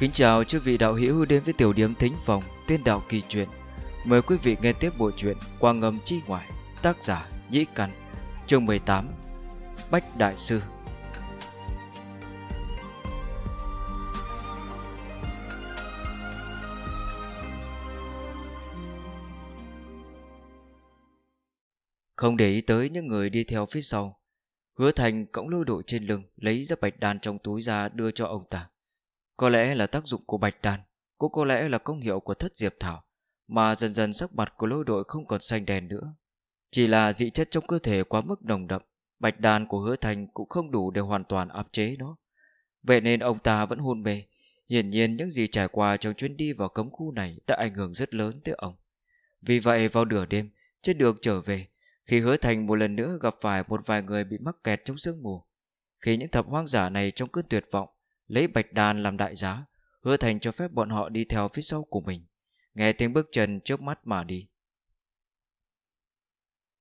Kính chào quý vị đạo hữu đến với tiểu điểm thính phòng tiên đạo kỳ truyện. Mời quý vị nghe tiếp bộ truyện Quang ngầm chi ngoại, tác giả Nhĩ Căn, chương 18, Bách Đại Sư. Không để ý tới những người đi theo phía sau, hứa thành cõng lôi đội trên lưng lấy ra bạch đan trong túi ra đưa cho ông ta. Có lẽ là tác dụng của bạch đàn, cũng có lẽ là công hiệu của thất diệp thảo, mà dần dần sắc mặt của lôi đội không còn xanh đèn nữa. Chỉ là dị chất trong cơ thể quá mức nồng đậm, bạch đàn của hứa thành cũng không đủ để hoàn toàn áp chế nó. Vậy nên ông ta vẫn hôn mê, hiển nhiên những gì trải qua trong chuyến đi vào cấm khu này đã ảnh hưởng rất lớn tới ông. Vì vậy vào nửa đêm, trên đường trở về, khi hứa thành một lần nữa gặp phải một vài người bị mắc kẹt trong sương mù, khi những thập hoang giả này trong cơn tuyệt vọng lấy bạch đàn làm đại giá, hứa thành cho phép bọn họ đi theo phía sau của mình, nghe tiếng bước chân trước mắt mà đi.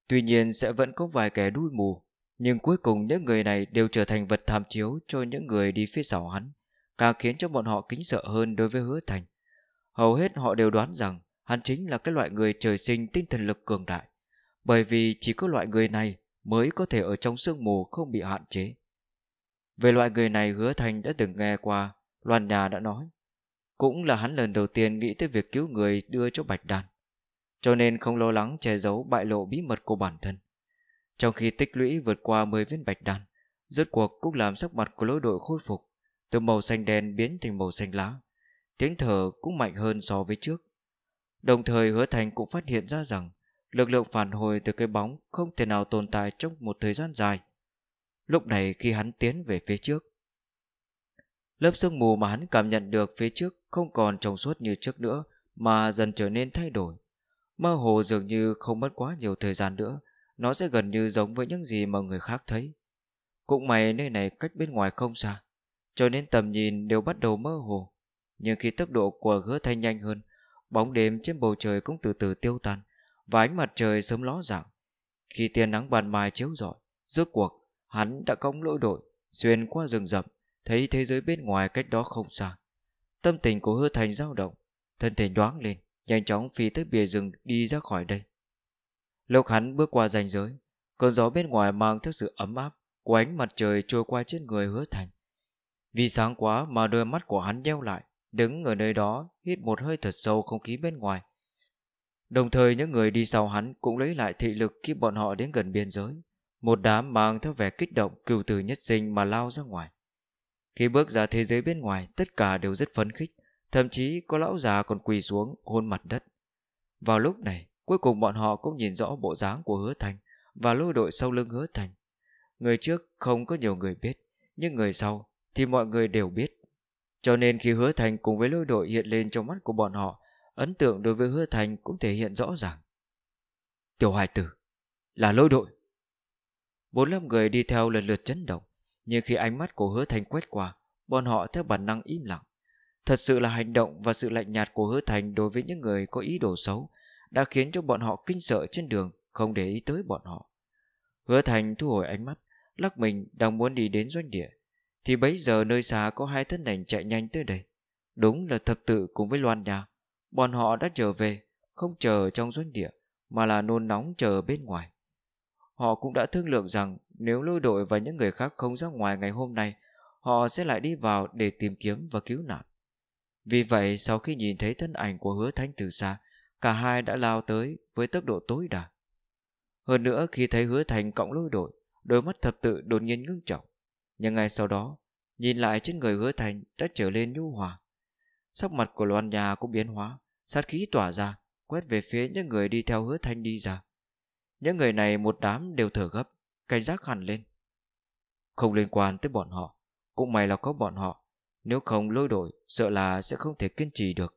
Tuy nhiên sẽ vẫn có vài kẻ đuôi mù, nhưng cuối cùng những người này đều trở thành vật tham chiếu cho những người đi phía sau hắn, càng khiến cho bọn họ kính sợ hơn đối với hứa thành. Hầu hết họ đều đoán rằng hắn chính là cái loại người trời sinh tinh thần lực cường đại, bởi vì chỉ có loại người này mới có thể ở trong sương mù không bị hạn chế. Về loại người này hứa thành đã từng nghe qua, Loan Nhà đã nói. Cũng là hắn lần đầu tiên nghĩ tới việc cứu người đưa cho Bạch Đàn. Cho nên không lo lắng che giấu bại lộ bí mật của bản thân. Trong khi tích lũy vượt qua 10 viên Bạch Đàn, rốt cuộc cũng làm sắc mặt của lối đội khôi phục, từ màu xanh đen biến thành màu xanh lá. Tiếng thở cũng mạnh hơn so với trước. Đồng thời hứa thành cũng phát hiện ra rằng lực lượng phản hồi từ cái bóng không thể nào tồn tại trong một thời gian dài Lúc này khi hắn tiến về phía trước Lớp sương mù mà hắn cảm nhận được phía trước Không còn trong suốt như trước nữa Mà dần trở nên thay đổi Mơ hồ dường như không mất quá nhiều thời gian nữa Nó sẽ gần như giống với những gì mà người khác thấy Cũng may nơi này cách bên ngoài không xa Cho nên tầm nhìn đều bắt đầu mơ hồ Nhưng khi tốc độ của hứa thay nhanh hơn Bóng đêm trên bầu trời cũng từ từ tiêu tan Và ánh mặt trời sớm ló dạng Khi tia nắng ban mai chiếu rọi Rốt cuộc Hắn đã cống lỗi đội, xuyên qua rừng rậm, thấy thế giới bên ngoài cách đó không xa. Tâm tình của hư thành dao động, thân thể nhoáng lên, nhanh chóng phi tới bìa rừng đi ra khỏi đây. Lúc hắn bước qua ranh giới, cơn gió bên ngoài mang theo sự ấm áp của ánh mặt trời trôi qua trên người hứa thành. Vì sáng quá mà đôi mắt của hắn nheo lại, đứng ở nơi đó hít một hơi thật sâu không khí bên ngoài. Đồng thời những người đi sau hắn cũng lấy lại thị lực khi bọn họ đến gần biên giới. Một đám mang theo vẻ kích động cừu từ nhất sinh mà lao ra ngoài. Khi bước ra thế giới bên ngoài, tất cả đều rất phấn khích, thậm chí có lão già còn quỳ xuống hôn mặt đất. Vào lúc này, cuối cùng bọn họ cũng nhìn rõ bộ dáng của hứa thành và lôi đội sau lưng hứa thành. Người trước không có nhiều người biết, nhưng người sau thì mọi người đều biết. Cho nên khi hứa thành cùng với lôi đội hiện lên trong mắt của bọn họ, ấn tượng đối với hứa thành cũng thể hiện rõ ràng. Tiểu Hải tử, là lôi đội. Bốn năm người đi theo lần lượt chấn động Nhưng khi ánh mắt của hứa thành quét qua Bọn họ theo bản năng im lặng Thật sự là hành động và sự lạnh nhạt của hứa thành Đối với những người có ý đồ xấu Đã khiến cho bọn họ kinh sợ trên đường Không để ý tới bọn họ Hứa thành thu hồi ánh mắt Lắc mình đang muốn đi đến doanh địa Thì bấy giờ nơi xa có hai thân ảnh chạy nhanh tới đây Đúng là thập tự cùng với Loan Đà Bọn họ đã trở về Không chờ trong doanh địa Mà là nôn nóng chờ bên ngoài Họ cũng đã thương lượng rằng nếu lôi đội và những người khác không ra ngoài ngày hôm nay, họ sẽ lại đi vào để tìm kiếm và cứu nạn. Vì vậy, sau khi nhìn thấy thân ảnh của hứa thanh từ xa, cả hai đã lao tới với tốc độ tối đa. Hơn nữa khi thấy hứa Thanh cộng lôi đội, đôi mắt thập tự đột nhiên ngưng trọng. Nhưng ngay sau đó, nhìn lại trên người hứa Thanh đã trở lên nhu hòa. Sắc mặt của loan nhà cũng biến hóa, sát khí tỏa ra, quét về phía những người đi theo hứa thanh đi ra. Những người này một đám đều thở gấp Cảnh giác hẳn lên Không liên quan tới bọn họ Cũng may là có bọn họ Nếu không lôi đổi sợ là sẽ không thể kiên trì được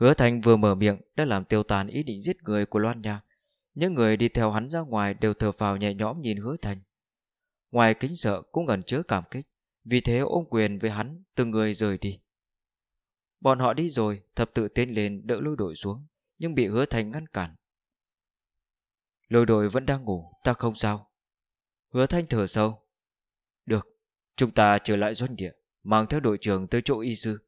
Hứa Thành vừa mở miệng đã làm tiêu tàn ý định giết người của Loan Nha. Những người đi theo hắn ra ngoài đều thở vào nhẹ nhõm nhìn Hứa Thành. Ngoài kính sợ cũng ẩn chứa cảm kích, vì thế ôm quyền với hắn từng người rời đi. Bọn họ đi rồi, thập tự tiến lên đỡ lôi đội xuống, nhưng bị Hứa Thành ngăn cản. Lôi đội vẫn đang ngủ Ta không sao Hứa thanh thở sâu Được Chúng ta trở lại doanh địa Mang theo đội trưởng tới chỗ y sư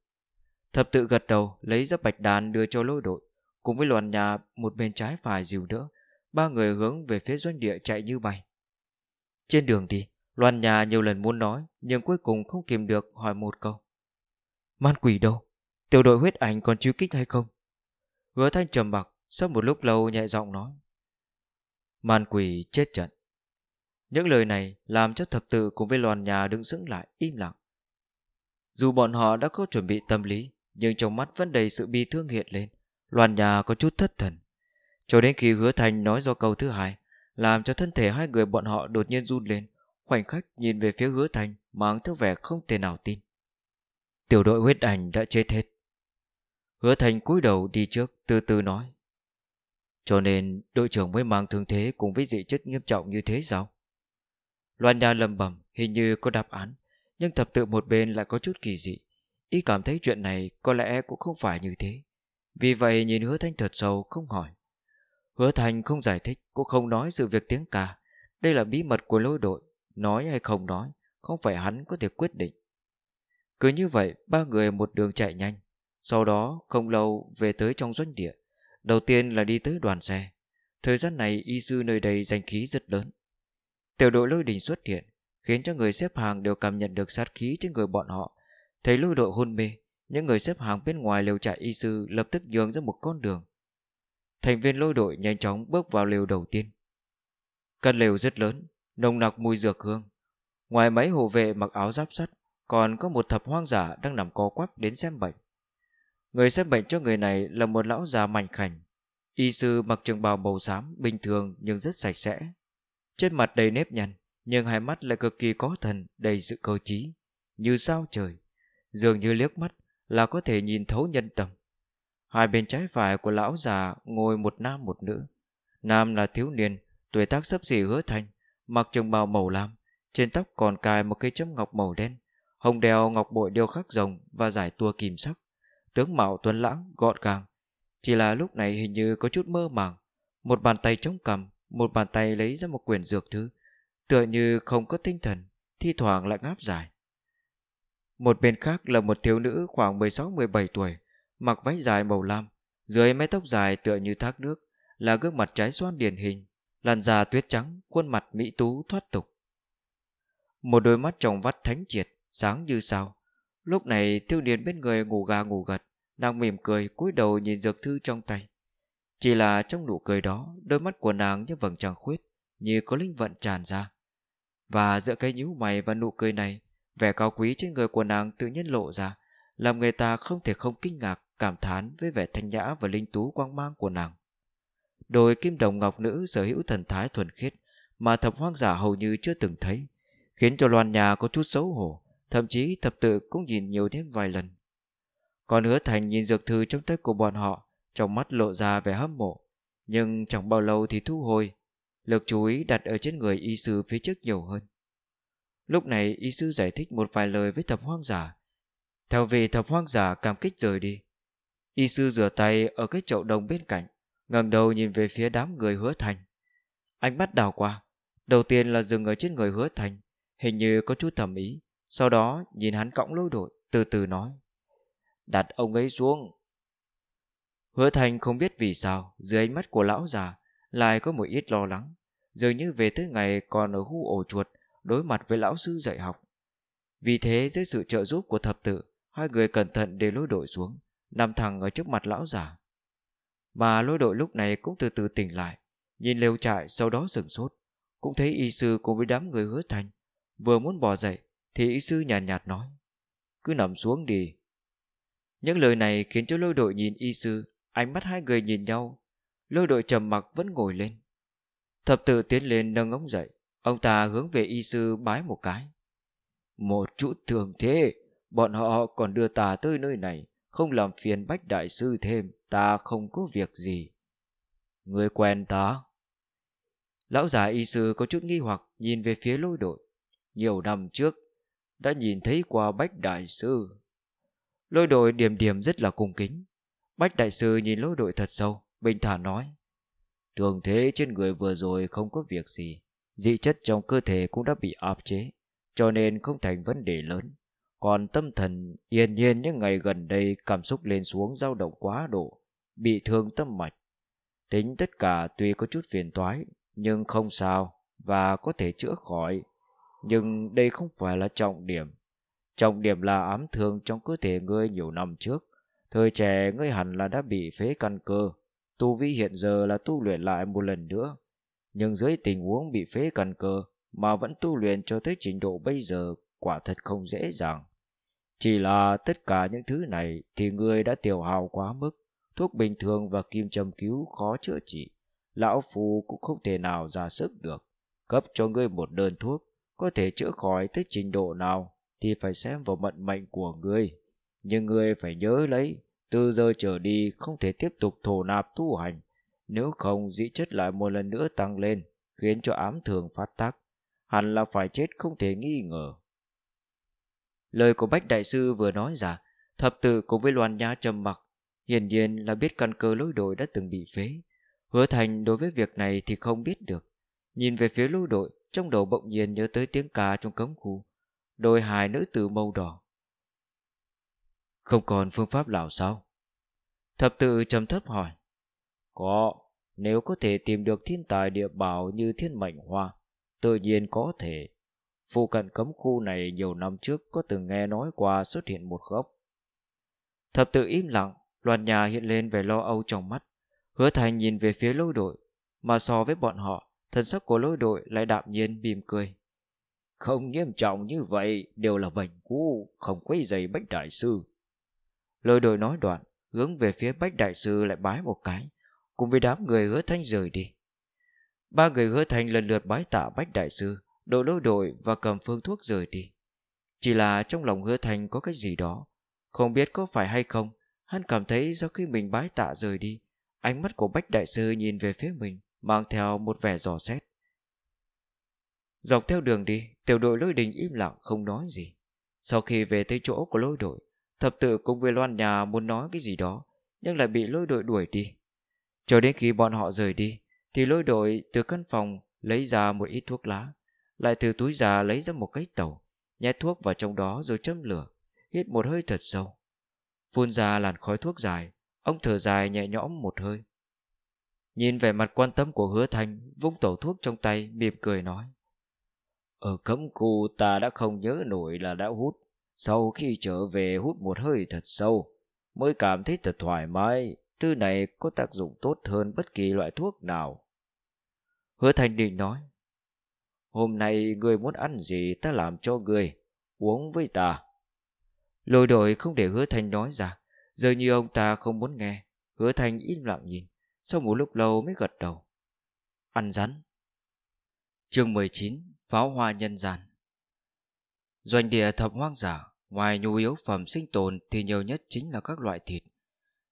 Thập tự gật đầu Lấy ra bạch đàn đưa cho lôi đội Cùng với loàn nhà một bên trái phải dìu đỡ Ba người hướng về phía doanh địa chạy như bay Trên đường đi Loan nhà nhiều lần muốn nói Nhưng cuối cùng không kìm được hỏi một câu Man quỷ đâu Tiểu đội huyết ảnh còn chiêu kích hay không Hứa thanh trầm mặc Sau một lúc lâu nhẹ giọng nói Man quỷ chết trận Những lời này làm cho thập tự cùng với loàn nhà đứng sững lại im lặng Dù bọn họ đã có chuẩn bị tâm lý Nhưng trong mắt vẫn đầy sự bi thương hiện lên Loàn nhà có chút thất thần Cho đến khi hứa thành nói do câu thứ hai Làm cho thân thể hai người bọn họ đột nhiên run lên Khoảnh khắc nhìn về phía hứa thành Mang theo vẻ không thể nào tin Tiểu đội huyết ảnh đã chết hết Hứa thành cúi đầu đi trước Từ từ nói cho nên đội trưởng mới mang thương thế cùng với dị chất nghiêm trọng như thế sao? Loan Nha lầm bẩm hình như có đáp án, nhưng thập tự một bên lại có chút kỳ dị. Y cảm thấy chuyện này có lẽ cũng không phải như thế. Vì vậy nhìn hứa thanh thật sâu không hỏi. Hứa thanh không giải thích, cũng không nói sự việc tiếng cả. Đây là bí mật của lôi đội, nói hay không nói, không phải hắn có thể quyết định. Cứ như vậy, ba người một đường chạy nhanh. Sau đó, không lâu về tới trong doanh địa. Đầu tiên là đi tới đoàn xe Thời gian này y sư nơi đây danh khí rất lớn Tiểu đội lôi đình xuất hiện Khiến cho người xếp hàng đều cảm nhận được sát khí trên người bọn họ Thấy lôi đội hôn mê Những người xếp hàng bên ngoài lều trại y sư Lập tức nhường ra một con đường Thành viên lôi đội nhanh chóng bước vào lều đầu tiên Căn lều rất lớn Nồng nặc mùi dược hương Ngoài mấy hộ vệ mặc áo giáp sắt Còn có một thập hoang giả đang nằm co quắp đến xem bệnh Người xem bệnh cho người này là một lão già mảnh khảnh. Y sư mặc trường bào màu xám, bình thường nhưng rất sạch sẽ. Trên mặt đầy nếp nhăn, nhưng hai mắt lại cực kỳ có thần, đầy sự cầu trí. Như sao trời, dường như liếc mắt là có thể nhìn thấu nhân tâm. Hai bên trái phải của lão già ngồi một nam một nữ. Nam là thiếu niên, tuổi tác sấp xỉ hứa thành, mặc trường bào màu lam, trên tóc còn cài một cây châm ngọc màu đen, hồng đeo ngọc bội điêu khắc rồng và giải tua kìm sắc tướng mạo tuấn lãng, gọn gàng. Chỉ là lúc này hình như có chút mơ màng. Một bàn tay chống cầm, một bàn tay lấy ra một quyển dược thư. Tựa như không có tinh thần, thi thoảng lại ngáp dài. Một bên khác là một thiếu nữ khoảng 16-17 tuổi, mặc váy dài màu lam, dưới mái tóc dài tựa như thác nước, là gương mặt trái xoan điển hình, làn da tuyết trắng, khuôn mặt mỹ tú thoát tục. Một đôi mắt trong vắt thánh triệt, sáng như sao, Lúc này thiếu niên bên người ngủ gà ngủ gật Nàng mỉm cười cúi đầu nhìn dược thư trong tay Chỉ là trong nụ cười đó Đôi mắt của nàng như vầng trăng khuyết Như có linh vận tràn ra Và giữa cái nhíu mày và nụ cười này Vẻ cao quý trên người của nàng tự nhiên lộ ra Làm người ta không thể không kinh ngạc Cảm thán với vẻ thanh nhã và linh tú quang mang của nàng Đôi kim đồng ngọc nữ sở hữu thần thái thuần khiết Mà thập hoang giả hầu như chưa từng thấy Khiến cho loàn nhà có chút xấu hổ Thậm chí thập tự cũng nhìn nhiều thêm vài lần Còn hứa thành nhìn dược thư trong tay của bọn họ Trong mắt lộ ra vẻ hâm mộ Nhưng chẳng bao lâu thì thu hồi Lực chú ý đặt ở trên người y sư phía trước nhiều hơn Lúc này y sư giải thích một vài lời với thập hoang giả Theo vì thập hoang giả cảm kích rời đi Y sư rửa tay ở cái chậu đồng bên cạnh ngẩng đầu nhìn về phía đám người hứa thành Ánh mắt đảo qua Đầu tiên là dừng ở trên người hứa thành Hình như có chút thẩm ý sau đó nhìn hắn cõng lôi đội Từ từ nói Đặt ông ấy xuống Hứa thành không biết vì sao Dưới ánh mắt của lão già Lại có một ít lo lắng Dường như về tới ngày còn ở khu ổ chuột Đối mặt với lão sư dạy học Vì thế dưới sự trợ giúp của thập tự Hai người cẩn thận để lôi đội xuống Nằm thẳng ở trước mặt lão già Mà lôi đội lúc này cũng từ từ tỉnh lại Nhìn lều trại sau đó sừng sốt Cũng thấy y sư cùng với đám người hứa thành Vừa muốn bỏ dậy thì y sư nhàn nhạt, nhạt nói Cứ nằm xuống đi Những lời này khiến cho lôi đội nhìn y sư Ánh mắt hai người nhìn nhau Lôi đội trầm mặc vẫn ngồi lên Thập tử tiến lên nâng ống dậy Ông ta hướng về y sư bái một cái Một chút thường thế Bọn họ còn đưa ta tới nơi này Không làm phiền bách đại sư thêm Ta không có việc gì Người quen ta Lão già y sư có chút nghi hoặc Nhìn về phía lôi đội Nhiều năm trước đã nhìn thấy qua Bách Đại Sư. Lôi đội điểm điểm rất là cung kính. Bách Đại Sư nhìn lôi đội thật sâu, bình thản nói. Thường thế trên người vừa rồi không có việc gì, dị chất trong cơ thể cũng đã bị áp chế, cho nên không thành vấn đề lớn. Còn tâm thần yên nhiên những ngày gần đây cảm xúc lên xuống dao động quá độ, bị thương tâm mạch. Tính tất cả tuy có chút phiền toái, nhưng không sao và có thể chữa khỏi. Nhưng đây không phải là trọng điểm. Trọng điểm là ám thương trong cơ thể ngươi nhiều năm trước. Thời trẻ ngươi hẳn là đã bị phế căn cơ. Tu vi hiện giờ là tu luyện lại một lần nữa. Nhưng dưới tình huống bị phế căn cơ mà vẫn tu luyện cho tới trình độ bây giờ quả thật không dễ dàng. Chỉ là tất cả những thứ này thì ngươi đã tiểu hào quá mức. Thuốc bình thường và kim châm cứu khó chữa trị. Lão Phu cũng không thể nào ra sức được. Cấp cho ngươi một đơn thuốc có thể chữa khỏi tới trình độ nào thì phải xem vào vận mệnh của người. Nhưng người phải nhớ lấy, từ giờ trở đi không thể tiếp tục thổ nạp tu hành, nếu không dị chất lại một lần nữa tăng lên, khiến cho ám thường phát tác. Hẳn là phải chết không thể nghi ngờ. Lời của Bách Đại Sư vừa nói ra, thập tử cùng với Loan Nha trầm mặc, hiển nhiên là biết căn cơ lối đội đã từng bị phế. Hứa Thành đối với việc này thì không biết được. Nhìn về phía lối đội, trong đầu bỗng nhiên nhớ tới tiếng ca trong cấm khu Đôi hài nữ tử màu đỏ Không còn phương pháp nào sao Thập tự trầm thấp hỏi Có Nếu có thể tìm được thiên tài địa bảo như thiên mệnh hoa Tự nhiên có thể Phụ cận cấm khu này nhiều năm trước Có từng nghe nói qua xuất hiện một gốc Thập tự im lặng Loàn nhà hiện lên về lo âu trong mắt Hứa thành nhìn về phía lâu đội Mà so với bọn họ Thần sắc của lôi đội lại đạm nhiên mỉm cười Không nghiêm trọng như vậy Đều là bệnh cũ Không quấy giày bách đại sư Lôi đội nói đoạn Hướng về phía bách đại sư lại bái một cái Cùng với đám người hứa thanh rời đi Ba người hứa thanh lần lượt bái tạ bách đại sư Đội lôi đội và cầm phương thuốc rời đi Chỉ là trong lòng hứa thanh có cái gì đó Không biết có phải hay không Hắn cảm thấy do khi mình bái tạ rời đi Ánh mắt của Bách Đại Sư nhìn về phía mình mang theo một vẻ dò xét. Dọc theo đường đi, tiểu đội lôi đình im lặng không nói gì. Sau khi về tới chỗ của lôi đội, thập tự cùng với loan nhà muốn nói cái gì đó, nhưng lại bị lôi đội đuổi đi. Cho đến khi bọn họ rời đi, thì lôi đội từ căn phòng lấy ra một ít thuốc lá, lại từ túi già lấy ra một cái tàu, nhét thuốc vào trong đó rồi châm lửa, hít một hơi thật sâu. Phun ra làn khói thuốc dài, ông thở dài nhẹ nhõm một hơi, Nhìn về mặt quan tâm của hứa Thanh Vung tổ thuốc trong tay mỉm cười nói Ở cấm khu ta đã không nhớ nổi là đã hút Sau khi trở về hút một hơi thật sâu Mới cảm thấy thật thoải mái Thứ này có tác dụng tốt hơn bất kỳ loại thuốc nào Hứa Thanh định nói Hôm nay người muốn ăn gì ta làm cho người Uống với ta Lôi đội không để hứa Thanh nói ra Giờ như ông ta không muốn nghe Hứa Thanh im lặng nhìn sau một lúc lâu mới gật đầu Ăn rắn chương 19 Pháo hoa nhân gian Doanh địa thập hoang giả Ngoài nhu yếu phẩm sinh tồn Thì nhiều nhất chính là các loại thịt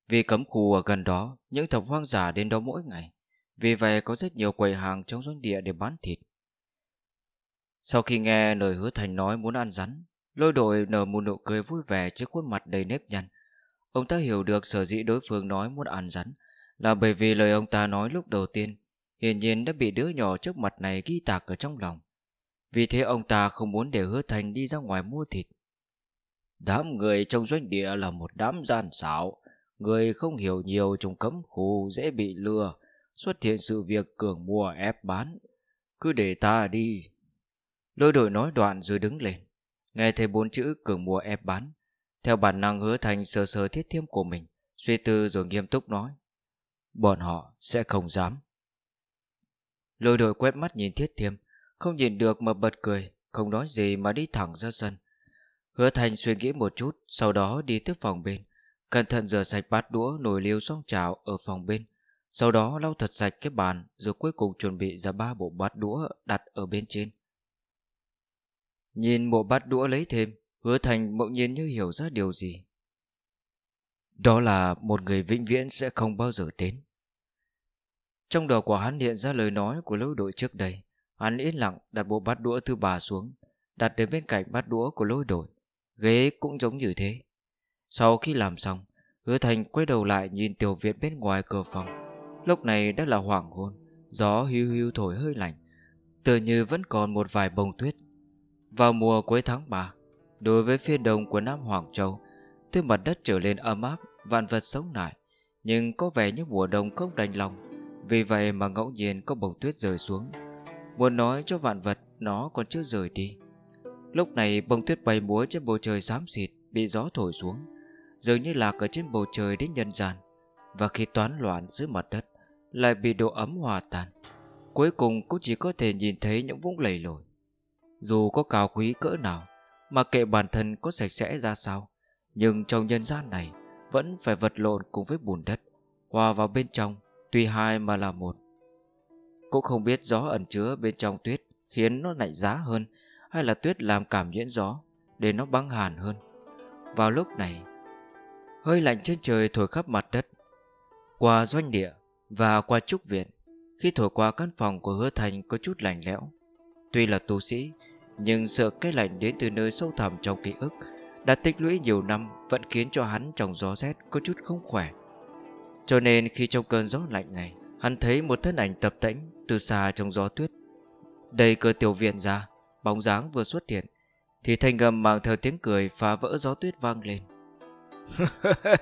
Vì cấm khu ở gần đó Những thập hoang giả đến đó mỗi ngày Vì vậy có rất nhiều quầy hàng trong doanh địa để bán thịt Sau khi nghe lời hứa thành nói muốn ăn rắn Lôi đội nở một nụ cười vui vẻ Trước khuôn mặt đầy nếp nhăn Ông ta hiểu được sở dĩ đối phương nói muốn ăn rắn là bởi vì lời ông ta nói lúc đầu tiên hiển nhiên đã bị đứa nhỏ trước mặt này ghi tạc ở trong lòng. Vì thế ông ta không muốn để hứa thành đi ra ngoài mua thịt. Đám người trong doanh địa là một đám gian xảo, người không hiểu nhiều trong cấm khu dễ bị lừa, xuất hiện sự việc cường mua ép bán. Cứ để ta đi. Lôi đổi nói đoạn rồi đứng lên, nghe thấy bốn chữ cường mua ép bán. Theo bản năng hứa thành sơ sơ thiết thiêm của mình, suy tư rồi nghiêm túc nói bọn họ sẽ không dám. Lôi đội quét mắt nhìn thiết thiêm, không nhìn được mà bật cười, không nói gì mà đi thẳng ra sân. Hứa thành suy nghĩ một chút, sau đó đi tiếp phòng bên, cẩn thận rửa sạch bát đũa nồi liêu xong chảo ở phòng bên. Sau đó lau thật sạch cái bàn Rồi cuối cùng chuẩn bị ra ba bộ bát đũa đặt ở bên trên Nhìn bộ bát đũa lấy thêm Hứa Thành mộng nhiên như hiểu ra điều gì Đó là một người vĩnh viễn sẽ không bao giờ đến trong đầu của hắn hiện ra lời nói của lôi đội trước đây Hắn yên lặng đặt bộ bát đũa thứ ba xuống Đặt đến bên cạnh bát đũa của lôi đội Ghế cũng giống như thế Sau khi làm xong Hứa thành quay đầu lại nhìn tiểu viện bên ngoài cửa phòng Lúc này đã là hoàng hôn Gió hưu hưu thổi hơi lạnh Tựa như vẫn còn một vài bông tuyết Vào mùa cuối tháng 3 Đối với phiên đông của Nam Hoàng Châu Tuy mặt đất trở lên ấm áp Vạn vật sống lại Nhưng có vẻ như mùa đông không đành lòng vì vậy mà ngẫu nhiên có bầu tuyết rơi xuống Muốn nói cho vạn vật Nó còn chưa rời đi Lúc này bông tuyết bay múa trên bầu trời xám xịt Bị gió thổi xuống Dường như lạc ở trên bầu trời đến nhân gian Và khi toán loạn dưới mặt đất Lại bị độ ấm hòa tan Cuối cùng cũng chỉ có thể nhìn thấy những vũng lầy lội Dù có cao quý cỡ nào Mà kệ bản thân có sạch sẽ ra sao Nhưng trong nhân gian này Vẫn phải vật lộn cùng với bùn đất Hòa vào bên trong Tuy hai mà là một Cũng không biết gió ẩn chứa bên trong tuyết Khiến nó lạnh giá hơn Hay là tuyết làm cảm nhiễm gió Để nó băng hàn hơn Vào lúc này Hơi lạnh trên trời thổi khắp mặt đất Qua doanh địa và qua trúc viện Khi thổi qua căn phòng của hứa thành có chút lạnh lẽo Tuy là tu sĩ Nhưng sợ cái lạnh đến từ nơi sâu thẳm trong ký ức Đã tích lũy nhiều năm Vẫn khiến cho hắn trong gió rét có chút không khỏe cho nên khi trong cơn gió lạnh này Hắn thấy một thân ảnh tập tễnh Từ xa trong gió tuyết Đầy cơ tiểu viện ra Bóng dáng vừa xuất hiện Thì thanh gầm mang theo tiếng cười phá vỡ gió tuyết vang lên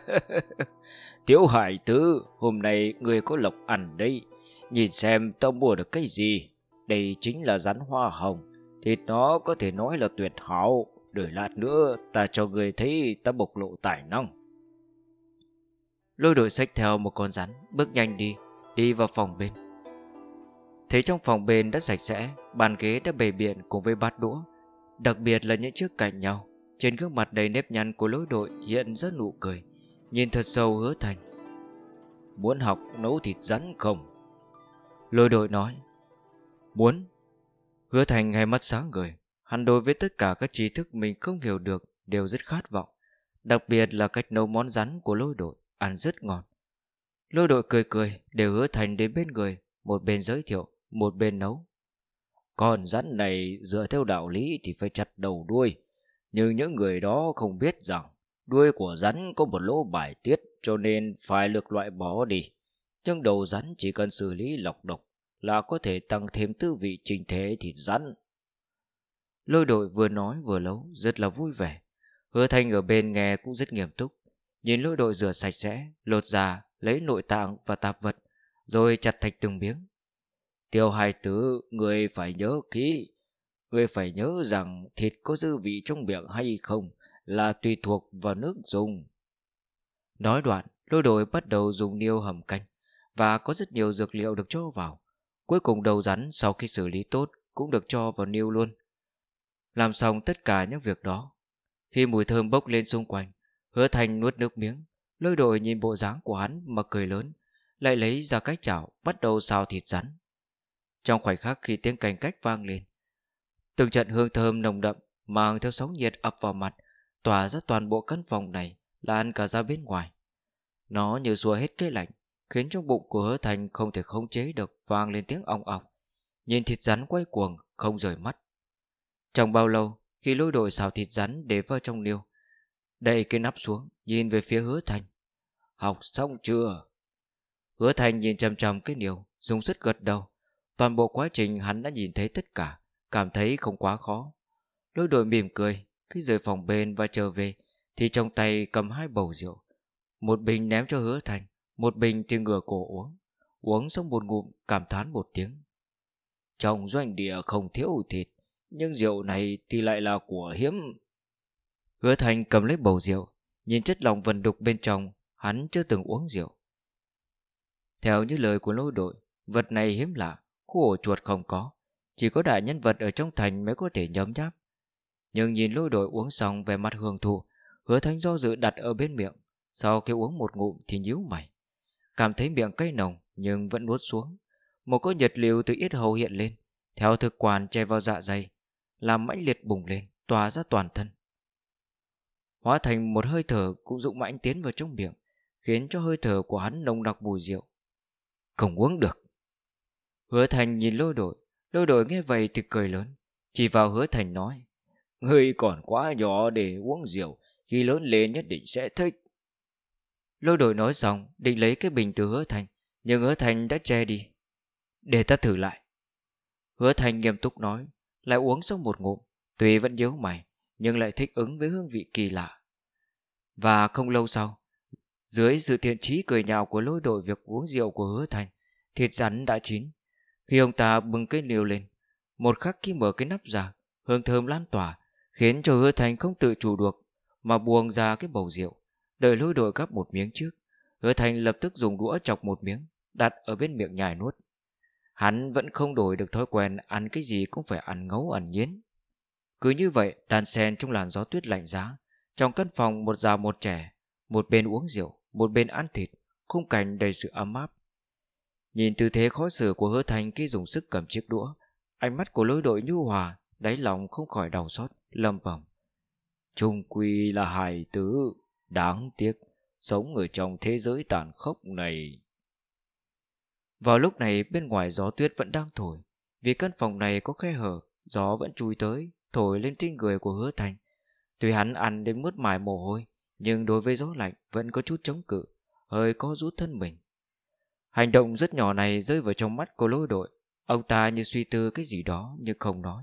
Tiểu hải tứ Hôm nay người có lộc ăn đây Nhìn xem tao mua được cái gì Đây chính là rắn hoa hồng Thịt nó có thể nói là tuyệt hảo Đợi lát nữa ta cho người thấy ta bộc lộ tài năng Lôi đội sách theo một con rắn Bước nhanh đi Đi vào phòng bên Thấy trong phòng bên đã sạch sẽ Bàn ghế đã bề biện cùng với bát đũa Đặc biệt là những chiếc cạnh nhau Trên gương mặt đầy nếp nhăn của lối đội Hiện rất nụ cười Nhìn thật sâu hứa thành Muốn học nấu thịt rắn không Lôi đội nói Muốn Hứa thành hay mắt sáng người Hắn đối với tất cả các trí thức mình không hiểu được Đều rất khát vọng Đặc biệt là cách nấu món rắn của lôi đội ăn rất ngon. Lôi đội cười cười đều hứa thành đến bên người, một bên giới thiệu, một bên nấu. Con rắn này dựa theo đạo lý thì phải chặt đầu đuôi, nhưng những người đó không biết rằng đuôi của rắn có một lỗ bài tiết cho nên phải lược loại bỏ đi. Nhưng đầu rắn chỉ cần xử lý lọc độc là có thể tăng thêm tư vị trình thế thịt rắn. Lôi đội vừa nói vừa lấu rất là vui vẻ. Hứa Thanh ở bên nghe cũng rất nghiêm túc. Nhìn lôi đội rửa sạch sẽ Lột da, lấy nội tạng và tạp vật Rồi chặt thạch từng miếng Tiêu hai tứ Người phải nhớ kỹ Người phải nhớ rằng thịt có dư vị trong miệng hay không Là tùy thuộc vào nước dùng Nói đoạn Lôi đội bắt đầu dùng niêu hầm canh Và có rất nhiều dược liệu được cho vào Cuối cùng đầu rắn sau khi xử lý tốt Cũng được cho vào niêu luôn Làm xong tất cả những việc đó Khi mùi thơm bốc lên xung quanh Hứa Thành nuốt nước miếng, lôi đội nhìn bộ dáng của hắn mà cười lớn, lại lấy ra cái chảo bắt đầu xào thịt rắn. Trong khoảnh khắc khi tiếng cảnh cách vang lên, từng trận hương thơm nồng đậm mang theo sóng nhiệt ập vào mặt, tỏa ra toàn bộ căn phòng này, lan cả ra bên ngoài. Nó như xua hết cái lạnh, khiến trong bụng của Hứa Thành không thể khống chế được vang lên tiếng ong ọc. Nhìn thịt rắn quay cuồng, không rời mắt. Trong bao lâu, khi lôi đội xào thịt rắn để vào trong niêu, Đậy cái nắp xuống Nhìn về phía hứa thành Học xong chưa Hứa thành nhìn chầm chầm cái điều Dùng sức gật đầu Toàn bộ quá trình hắn đã nhìn thấy tất cả Cảm thấy không quá khó Đôi đội mỉm cười Khi rời phòng bên và trở về Thì trong tay cầm hai bầu rượu Một bình ném cho hứa thành Một bình thì ngửa cổ uống Uống xong một ngụm cảm thán một tiếng Trong doanh địa không thiếu thịt Nhưng rượu này thì lại là của hiếm Hứa Thành cầm lấy bầu rượu Nhìn chất lòng vần đục bên trong Hắn chưa từng uống rượu Theo như lời của lôi đội Vật này hiếm lạ Khu ổ chuột không có Chỉ có đại nhân vật ở trong thành mới có thể nhấm nháp Nhưng nhìn lôi đội uống xong về mặt hưởng thụ Hứa Thành do dự đặt ở bên miệng Sau khi uống một ngụm thì nhíu mày Cảm thấy miệng cay nồng Nhưng vẫn nuốt xuống Một cơn nhiệt liều từ ít hầu hiện lên Theo thực quản che vào dạ dày Làm mãnh liệt bùng lên Tỏa ra toàn thân hóa thành một hơi thở cũng dũng mãnh tiến vào trong miệng, khiến cho hơi thở của hắn nồng đặc mùi rượu. Không uống được. Hứa Thành nhìn lôi đội, lôi đội nghe vậy thì cười lớn, chỉ vào hứa Thành nói, Ngươi còn quá nhỏ để uống rượu, khi lớn lên nhất định sẽ thích. Lôi đội nói xong, định lấy cái bình từ hứa Thành, nhưng hứa Thành đã che đi. Để ta thử lại. Hứa Thành nghiêm túc nói, lại uống xong một ngụm, tuy vẫn nhớ mày, nhưng lại thích ứng với hương vị kỳ lạ. Và không lâu sau, dưới sự thiện trí cười nhạo của lối đội việc uống rượu của hứa thành, thịt rắn đã chín. Khi ông ta bưng cái liều lên, một khắc khi mở cái nắp ra, hương thơm lan tỏa, khiến cho hứa thành không tự chủ được, mà buông ra cái bầu rượu. Đợi lối đội gắp một miếng trước, hứa thành lập tức dùng đũa chọc một miếng, đặt ở bên miệng nhài nuốt. Hắn vẫn không đổi được thói quen ăn cái gì cũng phải ăn ngấu ăn nhiến. Cứ như vậy đàn sen trong làn gió tuyết lạnh giá Trong căn phòng một già một trẻ Một bên uống rượu Một bên ăn thịt Khung cảnh đầy sự ấm áp Nhìn tư thế khó xử của hứa thành khi dùng sức cầm chiếc đũa Ánh mắt của lối đội nhu hòa Đáy lòng không khỏi đau xót Lâm bẩm Trung quy là hài tứ Đáng tiếc Sống ở trong thế giới tàn khốc này Vào lúc này bên ngoài gió tuyết vẫn đang thổi Vì căn phòng này có khe hở Gió vẫn chui tới thổi lên trên người của hứa thành. Tuy hắn ăn đến mướt mải mồ hôi, nhưng đối với gió lạnh vẫn có chút chống cự, hơi có rút thân mình. Hành động rất nhỏ này rơi vào trong mắt của lôi đội, ông ta như suy tư cái gì đó nhưng không nói.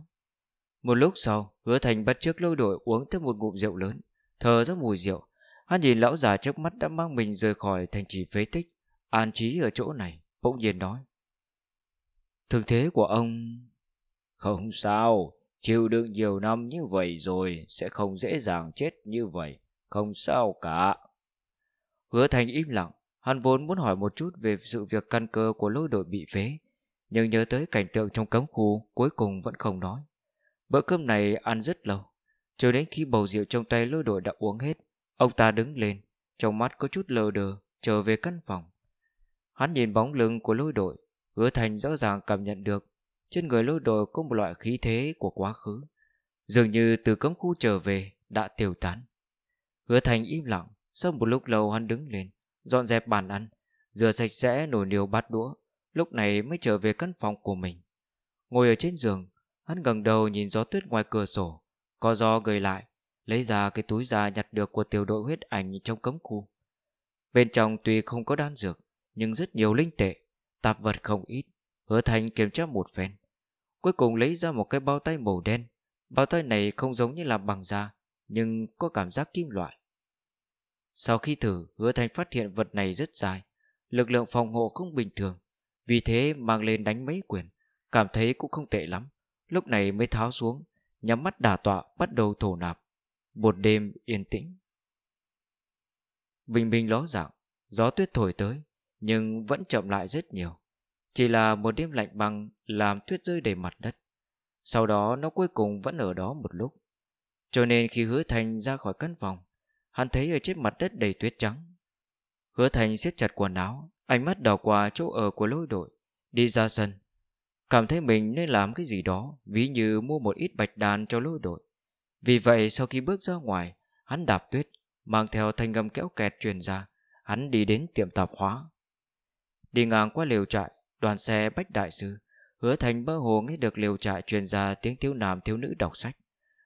Một lúc sau, hứa thành bắt trước lôi đội uống thêm một ngụm rượu lớn, thờ ra mùi rượu. Hắn nhìn lão già trước mắt đã mang mình rời khỏi thành trì phế tích, an trí ở chỗ này, bỗng nhiên nói. Thương thế của ông... Không sao, Chịu đựng nhiều năm như vậy rồi sẽ không dễ dàng chết như vậy, không sao cả. Hứa Thành im lặng, hắn vốn muốn hỏi một chút về sự việc căn cơ của lôi đội bị phế, nhưng nhớ tới cảnh tượng trong cấm khu cuối cùng vẫn không nói. Bữa cơm này ăn rất lâu, cho đến khi bầu rượu trong tay lôi đội đã uống hết, ông ta đứng lên, trong mắt có chút lờ đờ, trở về căn phòng. Hắn nhìn bóng lưng của lôi đội, hứa thành rõ ràng cảm nhận được trên người lôi đồ có một loại khí thế của quá khứ Dường như từ cấm khu trở về Đã tiêu tán Hứa thành im lặng Sau một lúc lâu hắn đứng lên Dọn dẹp bàn ăn Rửa sạch sẽ nồi niêu bát đũa Lúc này mới trở về căn phòng của mình Ngồi ở trên giường Hắn gần đầu nhìn gió tuyết ngoài cửa sổ Có gió gầy lại Lấy ra cái túi da nhặt được của tiểu đội huyết ảnh trong cấm khu Bên trong tuy không có đan dược Nhưng rất nhiều linh tệ Tạp vật không ít Hứa thành kiểm tra một phen Cuối cùng lấy ra một cái bao tay màu đen Bao tay này không giống như là bằng da Nhưng có cảm giác kim loại Sau khi thử Hứa Thành phát hiện vật này rất dài Lực lượng phòng hộ không bình thường Vì thế mang lên đánh mấy quyền Cảm thấy cũng không tệ lắm Lúc này mới tháo xuống Nhắm mắt đả tọa bắt đầu thổ nạp Một đêm yên tĩnh Bình bình ló dạng Gió tuyết thổi tới Nhưng vẫn chậm lại rất nhiều chỉ là một đêm lạnh băng làm tuyết rơi đầy mặt đất. Sau đó nó cuối cùng vẫn ở đó một lúc. Cho nên khi hứa thành ra khỏi căn phòng, hắn thấy ở trên mặt đất đầy tuyết trắng. Hứa thành siết chặt quần áo, ánh mắt đảo qua chỗ ở của lôi đội, đi ra sân. Cảm thấy mình nên làm cái gì đó, ví như mua một ít bạch đàn cho lôi đội. Vì vậy sau khi bước ra ngoài, hắn đạp tuyết, mang theo thanh âm kéo kẹt truyền ra, hắn đi đến tiệm tạp hóa. Đi ngang qua lều trại, đoàn xe Bách Đại Sư, hứa thành mơ hồ nghe được liều trại truyền ra tiếng thiếu nam thiếu nữ đọc sách,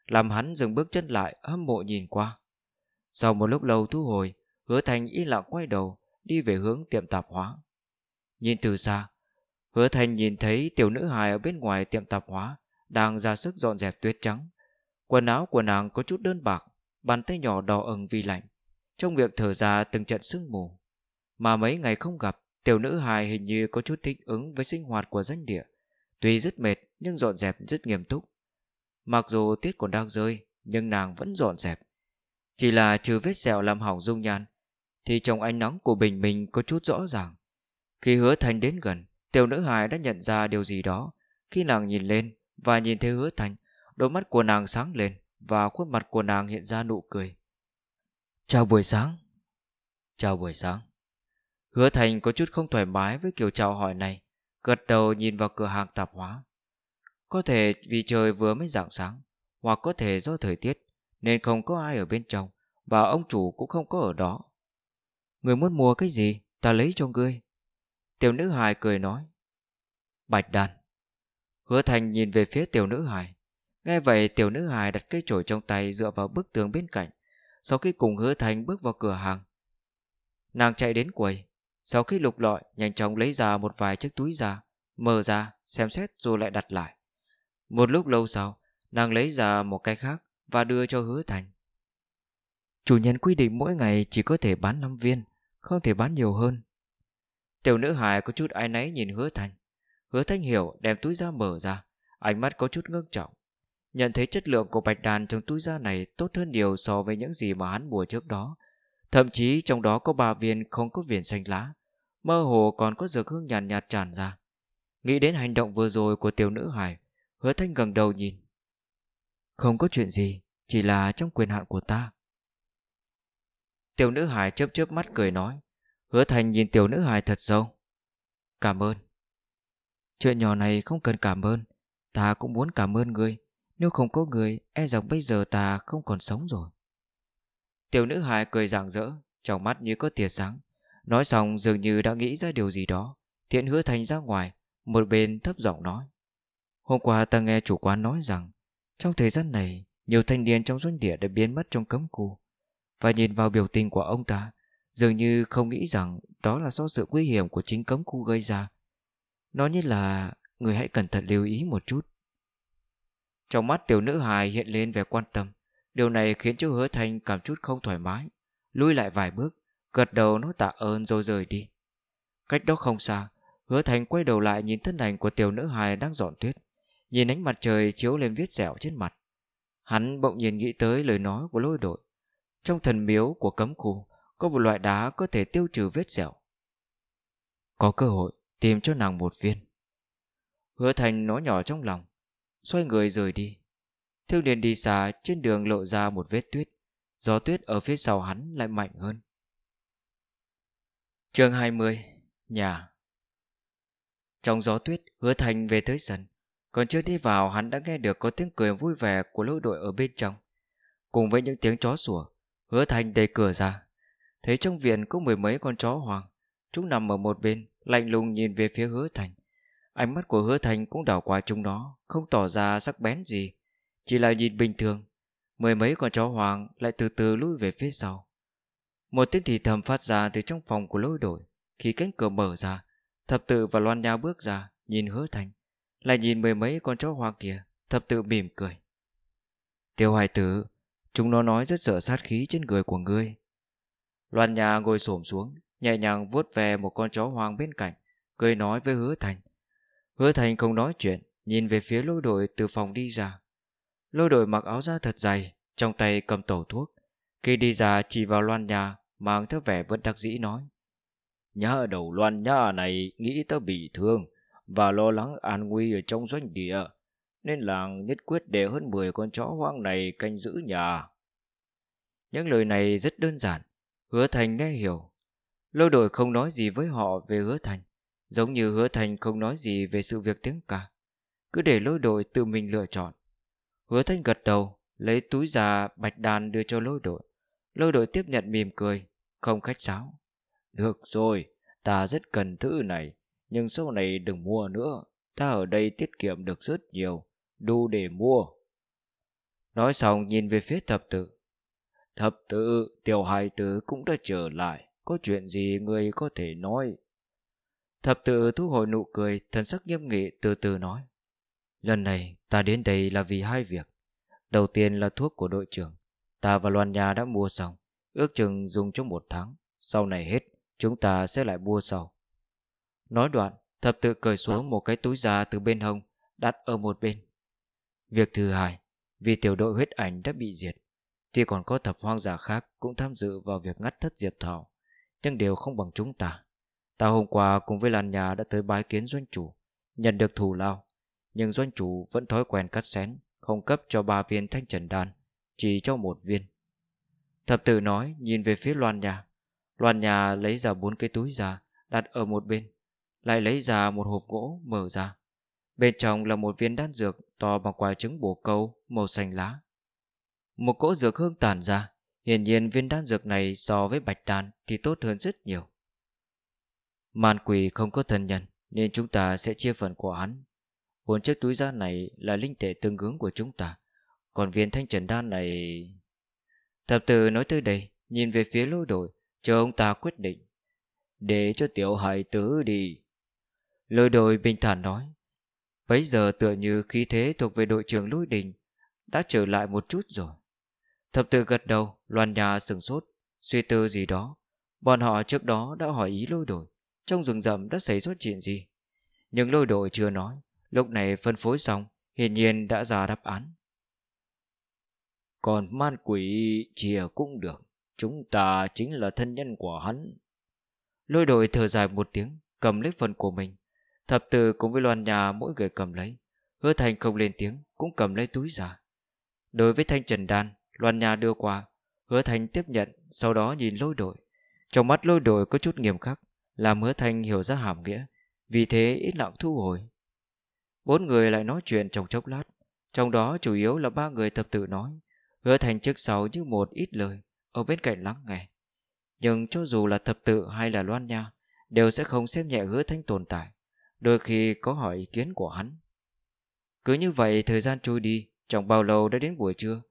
làm hắn dừng bước chân lại hâm mộ nhìn qua. Sau một lúc lâu thu hồi, hứa thành y lặng quay đầu, đi về hướng tiệm tạp hóa. Nhìn từ xa, hứa thành nhìn thấy tiểu nữ hài ở bên ngoài tiệm tạp hóa, đang ra sức dọn dẹp tuyết trắng. Quần áo của nàng có chút đơn bạc, bàn tay nhỏ đỏ ửng vì lạnh, trong việc thở ra từng trận sương mù. Mà mấy ngày không gặp, Tiểu nữ hài hình như có chút thích ứng với sinh hoạt của doanh địa. Tuy rất mệt nhưng dọn dẹp rất nghiêm túc. Mặc dù tiết còn đang rơi nhưng nàng vẫn dọn dẹp. Chỉ là trừ vết sẹo làm hỏng dung nhan thì trong ánh nắng của bình minh có chút rõ ràng. Khi hứa thành đến gần, tiểu nữ hài đã nhận ra điều gì đó. Khi nàng nhìn lên và nhìn thấy hứa thành, đôi mắt của nàng sáng lên và khuôn mặt của nàng hiện ra nụ cười. Chào buổi sáng. Chào buổi sáng. Hứa Thành có chút không thoải mái với kiểu chào hỏi này, gật đầu nhìn vào cửa hàng tạp hóa. Có thể vì trời vừa mới rạng sáng, hoặc có thể do thời tiết, nên không có ai ở bên trong, và ông chủ cũng không có ở đó. Người muốn mua cái gì, ta lấy cho ngươi. Tiểu nữ hài cười nói. Bạch đàn. Hứa Thành nhìn về phía tiểu nữ hài. Nghe vậy tiểu nữ hài đặt cây chổi trong tay dựa vào bức tường bên cạnh. Sau khi cùng hứa Thành bước vào cửa hàng, nàng chạy đến quầy, sau khi lục lọi, nhanh chóng lấy ra một vài chiếc túi ra, mở ra, xem xét rồi lại đặt lại. Một lúc lâu sau, nàng lấy ra một cái khác và đưa cho hứa thành. Chủ nhân quy định mỗi ngày chỉ có thể bán 5 viên, không thể bán nhiều hơn. Tiểu nữ hài có chút ai nấy nhìn hứa thành. Hứa thanh hiểu đem túi da mở ra, ánh mắt có chút ngưng trọng. Nhận thấy chất lượng của bạch đàn trong túi da này tốt hơn nhiều so với những gì mà hắn mua trước đó, Thậm chí trong đó có ba viên không có viền xanh lá Mơ hồ còn có dược hương nhàn nhạt, nhạt tràn ra Nghĩ đến hành động vừa rồi của tiểu nữ hải Hứa thanh gần đầu nhìn Không có chuyện gì Chỉ là trong quyền hạn của ta Tiểu nữ hải chớp chớp mắt cười nói Hứa thanh nhìn tiểu nữ hải thật sâu Cảm ơn Chuyện nhỏ này không cần cảm ơn Ta cũng muốn cảm ơn người Nếu không có người E rằng bây giờ ta không còn sống rồi Tiểu nữ hài cười rạng rỡ Trong mắt như có tia sáng Nói xong dường như đã nghĩ ra điều gì đó Thiện hứa thành ra ngoài Một bên thấp giọng nói Hôm qua ta nghe chủ quán nói rằng Trong thời gian này Nhiều thanh niên trong doanh địa đã biến mất trong cấm khu Và nhìn vào biểu tình của ông ta Dường như không nghĩ rằng Đó là do sự nguy hiểm của chính cấm khu gây ra Nói như là Người hãy cẩn thận lưu ý một chút Trong mắt tiểu nữ hài hiện lên vẻ quan tâm Điều này khiến cho hứa Thanh cảm chút không thoải mái, lui lại vài bước, gật đầu nói tạ ơn rồi rời đi. Cách đó không xa, hứa Thanh quay đầu lại nhìn thân ảnh của tiểu nữ hài đang dọn tuyết, nhìn ánh mặt trời chiếu lên vết dẻo trên mặt. Hắn bỗng nhiên nghĩ tới lời nói của lôi đội. Trong thần miếu của cấm khu, có một loại đá có thể tiêu trừ vết dẻo. Có cơ hội tìm cho nàng một viên. Hứa Thành nói nhỏ trong lòng, xoay người rời đi. Thương điền đi xa trên đường lộ ra một vết tuyết Gió tuyết ở phía sau hắn lại mạnh hơn chương 20 Nhà Trong gió tuyết hứa thành về tới sân Còn chưa đi vào hắn đã nghe được có tiếng cười vui vẻ của lũ đội ở bên trong Cùng với những tiếng chó sủa Hứa thành đẩy cửa ra Thấy trong viện có mười mấy con chó hoàng Chúng nằm ở một bên Lạnh lùng nhìn về phía hứa thành Ánh mắt của hứa thành cũng đảo qua chúng nó Không tỏ ra sắc bén gì chỉ là nhìn bình thường Mười mấy con chó hoàng lại từ từ lùi về phía sau Một tiếng thì thầm phát ra từ trong phòng của lôi đổi Khi cánh cửa mở ra Thập tự và loan nha bước ra Nhìn hứa thành Lại nhìn mười mấy con chó hoàng kia Thập tự mỉm cười Tiêu hoài tử Chúng nó nói rất sợ sát khí trên người của ngươi Loan nhà ngồi xổm xuống Nhẹ nhàng vuốt về một con chó hoàng bên cạnh Cười nói với hứa thành Hứa thành không nói chuyện Nhìn về phía lôi đội từ phòng đi ra Lôi đội mặc áo da thật dày Trong tay cầm tổ thuốc Khi đi ra chỉ vào loan nhà Mang theo vẻ vẫn đặc dĩ nói Nhà ở đầu loan nhà này Nghĩ tớ bị thương Và lo lắng an nguy ở trong doanh địa Nên làng nhất quyết để hơn 10 con chó hoang này canh giữ nhà Những lời này rất đơn giản Hứa Thành nghe hiểu Lôi đội không nói gì với họ về hứa Thành Giống như hứa Thành không nói gì về sự việc tiếng cả Cứ để lôi đội tự mình lựa chọn Hứa Thanh gật đầu, lấy túi già bạch đàn đưa cho lôi đội. Lôi đội tiếp nhận mỉm cười, không khách sáo. Được rồi, ta rất cần thứ này, nhưng sau này đừng mua nữa. Ta ở đây tiết kiệm được rất nhiều, đủ để mua. Nói xong nhìn về phía thập tự Thập tự tiểu hài tử cũng đã trở lại, có chuyện gì người có thể nói. Thập tự thu hồi nụ cười, thần sắc nghiêm nghị từ từ nói. Lần này ta đến đây là vì hai việc Đầu tiên là thuốc của đội trưởng Ta và Loan Nha đã mua xong Ước chừng dùng trong một tháng Sau này hết chúng ta sẽ lại mua sau Nói đoạn Thập tự cởi xuống một cái túi da từ bên hông Đặt ở một bên Việc thứ hai Vì tiểu đội huyết ảnh đã bị diệt Tuy còn có thập hoang giả khác Cũng tham dự vào việc ngắt thất diệp thảo Nhưng đều không bằng chúng ta Ta hôm qua cùng với Lan Nhà đã tới bái kiến doanh chủ Nhận được thù lao nhưng doanh chủ vẫn thói quen cắt xén, không cấp cho ba viên thanh trần đan, chỉ cho một viên. Thập tử nói, nhìn về phía Loan nhà. Loan nhà lấy ra bốn cái túi ra, đặt ở một bên, lại lấy ra một hộp gỗ mở ra. Bên trong là một viên đan dược to bằng quả trứng bổ câu màu xanh lá. Một cỗ dược hương tản ra, hiển nhiên viên đan dược này so với bạch đan thì tốt hơn rất nhiều. Màn quỷ không có thân nhân nên chúng ta sẽ chia phần của hắn Bốn chiếc túi da này là linh tệ tương ứng của chúng ta Còn viên thanh trần đan này Thập tử nói tới đây Nhìn về phía lôi đội Chờ ông ta quyết định Để cho tiểu hải tử đi Lôi đội bình thản nói Bấy giờ tựa như khí thế thuộc về đội trưởng lôi đình Đã trở lại một chút rồi Thập tử gật đầu Loan nhà sừng sốt Suy tư gì đó Bọn họ trước đó đã hỏi ý lôi đội Trong rừng rậm đã xảy ra chuyện gì Nhưng lôi đội chưa nói Lúc này phân phối xong Hiển nhiên đã ra đáp án Còn man quỷ chìa cũng được Chúng ta chính là thân nhân của hắn Lôi đội thở dài một tiếng Cầm lấy phần của mình Thập tử cùng với loàn nhà mỗi người cầm lấy Hứa thành không lên tiếng Cũng cầm lấy túi giả Đối với thanh trần đan Loàn nhà đưa qua Hứa thành tiếp nhận Sau đó nhìn lôi đội Trong mắt lôi đội có chút nghiêm khắc Làm hứa thành hiểu ra hàm nghĩa Vì thế ít lặng thu hồi Bốn người lại nói chuyện trong chốc lát Trong đó chủ yếu là ba người thập tự nói Hứa thành trước sau như một ít lời Ở bên cạnh lắng nghe Nhưng cho dù là thập tự hay là loan nha Đều sẽ không xem nhẹ hứa thanh tồn tại Đôi khi có hỏi ý kiến của hắn Cứ như vậy thời gian trôi đi Chẳng bao lâu đã đến buổi trưa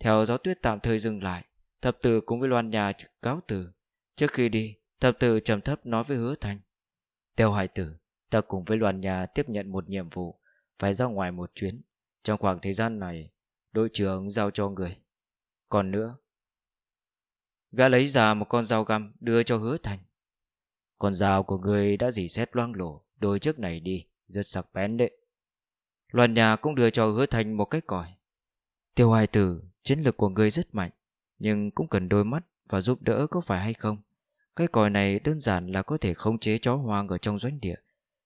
Theo gió tuyết tạm thời dừng lại Thập tử cùng với loan nhà cáo từ Trước khi đi Thập tử trầm thấp nói với hứa thanh Tiêu hải tử Ta cùng với loan nhà tiếp nhận một nhiệm vụ phải ra ngoài một chuyến. Trong khoảng thời gian này, đội trưởng giao cho người. Còn nữa, gã lấy ra một con dao găm đưa cho hứa thành. Con dao của người đã dỉ xét loang lổ, đôi trước này đi, rất sặc bén đấy. Loàn nhà cũng đưa cho hứa thành một cái còi. Tiêu hoài tử, chiến lược của người rất mạnh, nhưng cũng cần đôi mắt và giúp đỡ có phải hay không. Cái còi này đơn giản là có thể khống chế chó hoang ở trong doanh địa.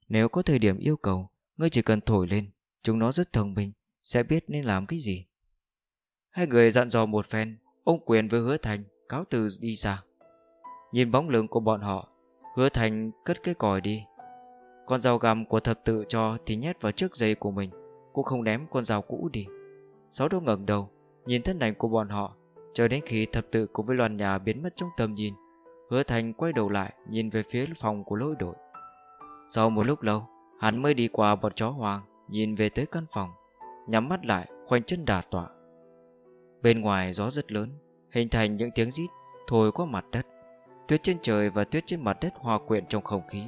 Nếu có thời điểm yêu cầu, Ngươi chỉ cần thổi lên Chúng nó rất thông minh Sẽ biết nên làm cái gì Hai người dặn dò một phen Ông Quyền với Hứa Thành cáo từ đi ra. Nhìn bóng lưng của bọn họ Hứa Thành cất cái còi đi Con dao găm của thập tự cho Thì nhét vào trước giày của mình Cũng không ném con dao cũ đi Sáu đô ngẩng đầu Nhìn thân ảnh của bọn họ Cho đến khi thập tự cùng với loàn nhà biến mất trong tầm nhìn Hứa Thành quay đầu lại Nhìn về phía phòng của lối đội Sau một lúc lâu Hắn mới đi qua bọn chó hoang Nhìn về tới căn phòng Nhắm mắt lại khoanh chân đà tọa Bên ngoài gió rất lớn Hình thành những tiếng rít Thổi qua mặt đất Tuyết trên trời và tuyết trên mặt đất hòa quyện trong không khí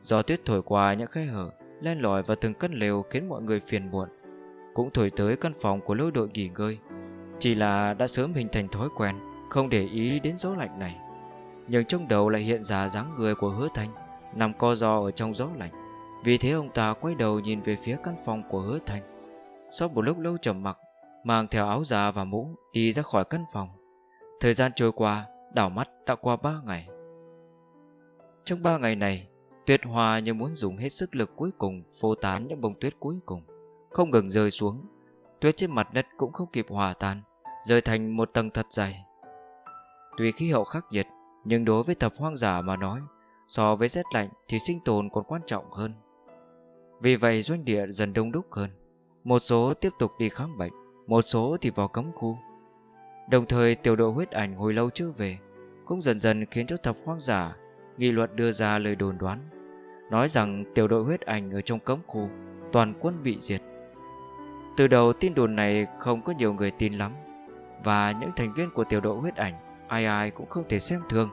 Gió tuyết thổi qua những khe hở lên lòi vào từng căn lều khiến mọi người phiền muộn Cũng thổi tới căn phòng của lối đội nghỉ ngơi Chỉ là đã sớm hình thành thói quen Không để ý đến gió lạnh này Nhưng trong đầu lại hiện ra dáng người của hứa thanh Nằm co do ở trong gió lạnh vì thế ông ta quay đầu nhìn về phía căn phòng của hứa thành Sau một lúc lâu trầm mặc Mang theo áo già và mũ Đi ra khỏi căn phòng Thời gian trôi qua Đảo mắt đã qua 3 ngày Trong 3 ngày này Tuyệt Hoa như muốn dùng hết sức lực cuối cùng Phô tán những bông tuyết cuối cùng Không ngừng rơi xuống Tuyết trên mặt đất cũng không kịp hòa tan Rơi thành một tầng thật dày Tuy khí hậu khắc nhiệt Nhưng đối với thập hoang giả mà nói So với rét lạnh thì sinh tồn còn quan trọng hơn vì vậy doanh địa dần đông đúc hơn Một số tiếp tục đi khám bệnh Một số thì vào cấm khu Đồng thời tiểu độ huyết ảnh hồi lâu chưa về Cũng dần dần khiến cho thập hoang giả Nghị luận đưa ra lời đồn đoán Nói rằng tiểu đội huyết ảnh ở trong cấm khu Toàn quân bị diệt Từ đầu tin đồn này không có nhiều người tin lắm Và những thành viên của tiểu đội huyết ảnh Ai ai cũng không thể xem thương,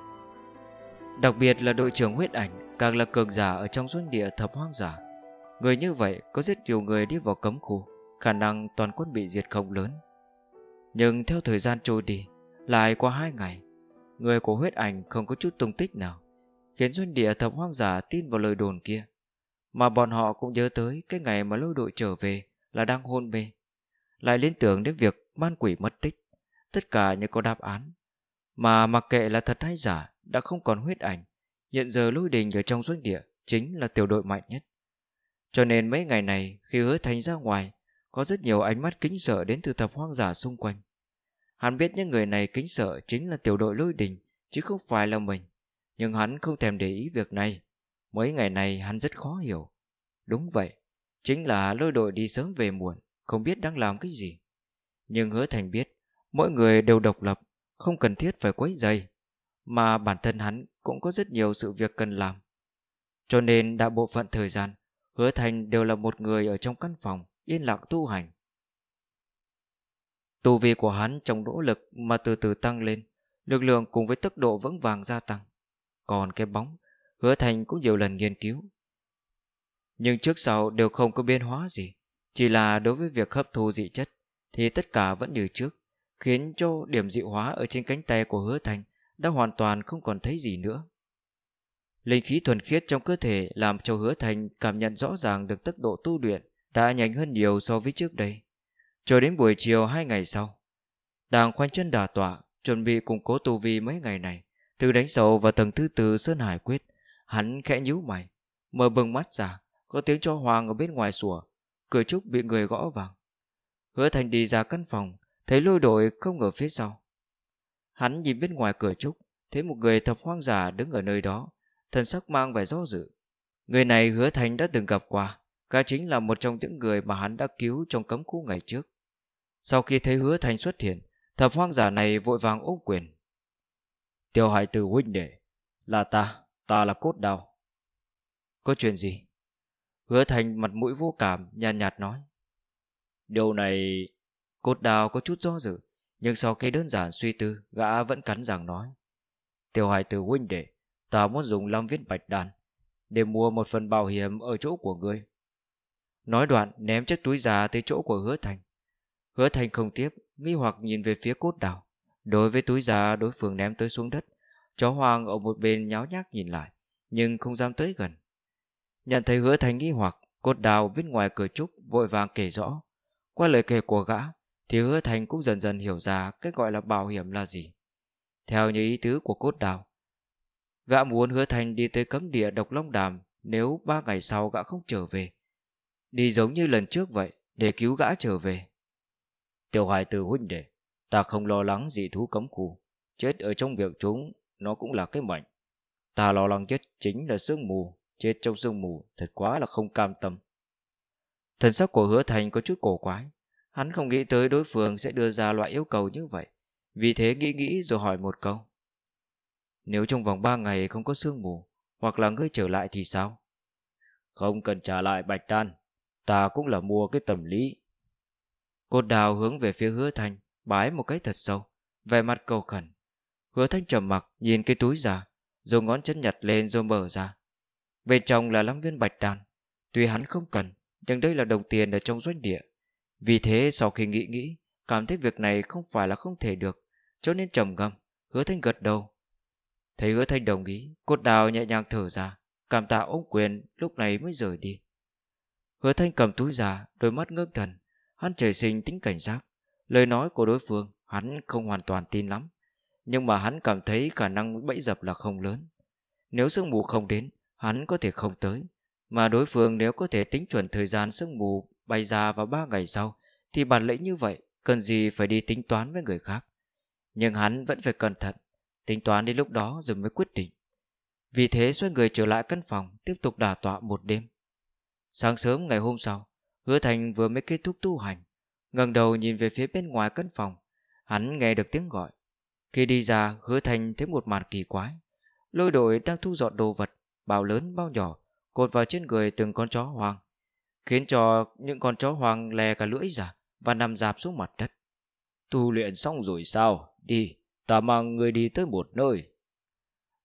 Đặc biệt là đội trưởng huyết ảnh Càng là cường giả ở trong doanh địa thập hoang giả Người như vậy có rất nhiều người đi vào cấm khu Khả năng toàn quân bị diệt không lớn Nhưng theo thời gian trôi đi Lại qua hai ngày Người của huyết ảnh không có chút tung tích nào Khiến doanh địa thập hoang giả tin vào lời đồn kia Mà bọn họ cũng nhớ tới Cái ngày mà lôi đội trở về Là đang hôn mê Lại liên tưởng đến việc man quỷ mất tích Tất cả như có đáp án Mà mặc kệ là thật hay giả Đã không còn huyết ảnh Hiện giờ lôi đình ở trong doanh địa Chính là tiểu đội mạnh nhất cho nên mấy ngày này khi hứa thành ra ngoài Có rất nhiều ánh mắt kính sợ đến từ thập hoang giả xung quanh Hắn biết những người này kính sợ chính là tiểu đội lôi đình Chứ không phải là mình Nhưng hắn không thèm để ý việc này Mấy ngày này hắn rất khó hiểu Đúng vậy Chính là lôi đội đi sớm về muộn Không biết đang làm cái gì Nhưng hứa thành biết Mỗi người đều độc lập Không cần thiết phải quấy dày Mà bản thân hắn cũng có rất nhiều sự việc cần làm Cho nên đã bộ phận thời gian Hứa Thành đều là một người ở trong căn phòng, yên lặng tu hành. Tu vi của hắn trong nỗ lực mà từ từ tăng lên, lực lượng cùng với tốc độ vững vàng gia tăng. Còn cái bóng, Hứa Thành cũng nhiều lần nghiên cứu. Nhưng trước sau đều không có biến hóa gì, chỉ là đối với việc hấp thu dị chất thì tất cả vẫn như trước, khiến cho điểm dị hóa ở trên cánh tay của Hứa Thành đã hoàn toàn không còn thấy gì nữa. Linh khí thuần khiết trong cơ thể làm cho hứa thành cảm nhận rõ ràng được tốc độ tu luyện đã nhanh hơn nhiều so với trước đây. Cho đến buổi chiều hai ngày sau, đang khoanh chân đà tọa, chuẩn bị củng cố tu vi mấy ngày này, từ đánh sầu và tầng thứ tư Sơn Hải Quyết, hắn khẽ nhíu mày, mở bừng mắt ra, có tiếng cho hoàng ở bên ngoài sủa, cửa trúc bị người gõ vàng. Hứa thành đi ra căn phòng, thấy lôi đội không ở phía sau. Hắn nhìn bên ngoài cửa trúc, thấy một người thập hoang giả đứng ở nơi đó, thần sắc mang vẻ do dự. Người này hứa thành đã từng gặp qua, cả chính là một trong những người mà hắn đã cứu trong cấm khu ngày trước. Sau khi thấy hứa thành xuất hiện, thập hoang giả này vội vàng ôm quyền. Tiểu hải tử huynh đệ, là ta, ta là cốt đào. Có chuyện gì? Hứa thành mặt mũi vô cảm, nhàn nhạt, nhạt nói. Điều này... Cốt đào có chút do dự, nhưng sau khi đơn giản suy tư, gã vẫn cắn rằng nói. Tiểu hải tử huynh đệ, Ta muốn dùng long viên bạch đàn Để mua một phần bảo hiểm ở chỗ của ngươi Nói đoạn ném chiếc túi già tới chỗ của hứa thành Hứa thành không tiếp Nghi hoặc nhìn về phía cốt đảo Đối với túi già đối phương ném tới xuống đất Chó Hoàng ở một bên nháo nhác nhìn lại Nhưng không dám tới gần Nhận thấy hứa thành nghi hoặc Cốt đào bên ngoài cửa trúc vội vàng kể rõ Qua lời kể của gã Thì hứa thành cũng dần dần hiểu ra Cái gọi là bảo hiểm là gì Theo như ý tứ của cốt đào Gã muốn hứa thành đi tới cấm địa độc long đàm nếu ba ngày sau gã không trở về. Đi giống như lần trước vậy, để cứu gã trở về. Tiểu hoài từ huynh đệ, ta không lo lắng gì thú cấm khu. Chết ở trong việc chúng, nó cũng là cái mảnh. Ta lo lắng chết chính là sương mù, chết trong sương mù thật quá là không cam tâm. Thần sắc của hứa thành có chút cổ quái. Hắn không nghĩ tới đối phương sẽ đưa ra loại yêu cầu như vậy. Vì thế nghĩ nghĩ rồi hỏi một câu. Nếu trong vòng 3 ngày không có sương mù Hoặc là ngươi trở lại thì sao Không cần trả lại bạch đan Ta cũng là mua cái tầm lý Cột đào hướng về phía hứa thanh Bái một cái thật sâu Về mặt cầu khẩn Hứa thanh trầm mặc nhìn cái túi ra Rồi ngón chân nhặt lên rồi mở ra Bên trong là lắm viên bạch đan Tuy hắn không cần Nhưng đây là đồng tiền ở trong doanh địa Vì thế sau khi nghĩ nghĩ Cảm thấy việc này không phải là không thể được Cho nên trầm ngâm Hứa thanh gật đầu Thấy hứa thanh đồng ý Cốt đào nhẹ nhàng thở ra Cảm tạ ông quyền lúc này mới rời đi Hứa thanh cầm túi ra Đôi mắt ngước thần Hắn trời sinh tính cảnh giác Lời nói của đối phương hắn không hoàn toàn tin lắm Nhưng mà hắn cảm thấy khả năng bẫy dập là không lớn Nếu sương mù không đến Hắn có thể không tới Mà đối phương nếu có thể tính chuẩn thời gian sương mù Bay ra vào 3 ngày sau Thì bản lĩnh như vậy Cần gì phải đi tính toán với người khác Nhưng hắn vẫn phải cẩn thận tính toán đến lúc đó rồi mới quyết định. Vì thế xoay người trở lại căn phòng, tiếp tục đả tọa một đêm. Sáng sớm ngày hôm sau, Hứa Thành vừa mới kết thúc tu hành, ngẩng đầu nhìn về phía bên ngoài căn phòng, hắn nghe được tiếng gọi. Khi đi ra, Hứa Thành thấy một màn kỳ quái. Lôi đội đang thu dọn đồ vật, bao lớn bao nhỏ, cột vào trên người từng con chó hoang, khiến cho những con chó hoang lè cả lưỡi ra và nằm dạp xuống mặt đất. Tu luyện xong rồi sao? Đi, Ta mang người đi tới một nơi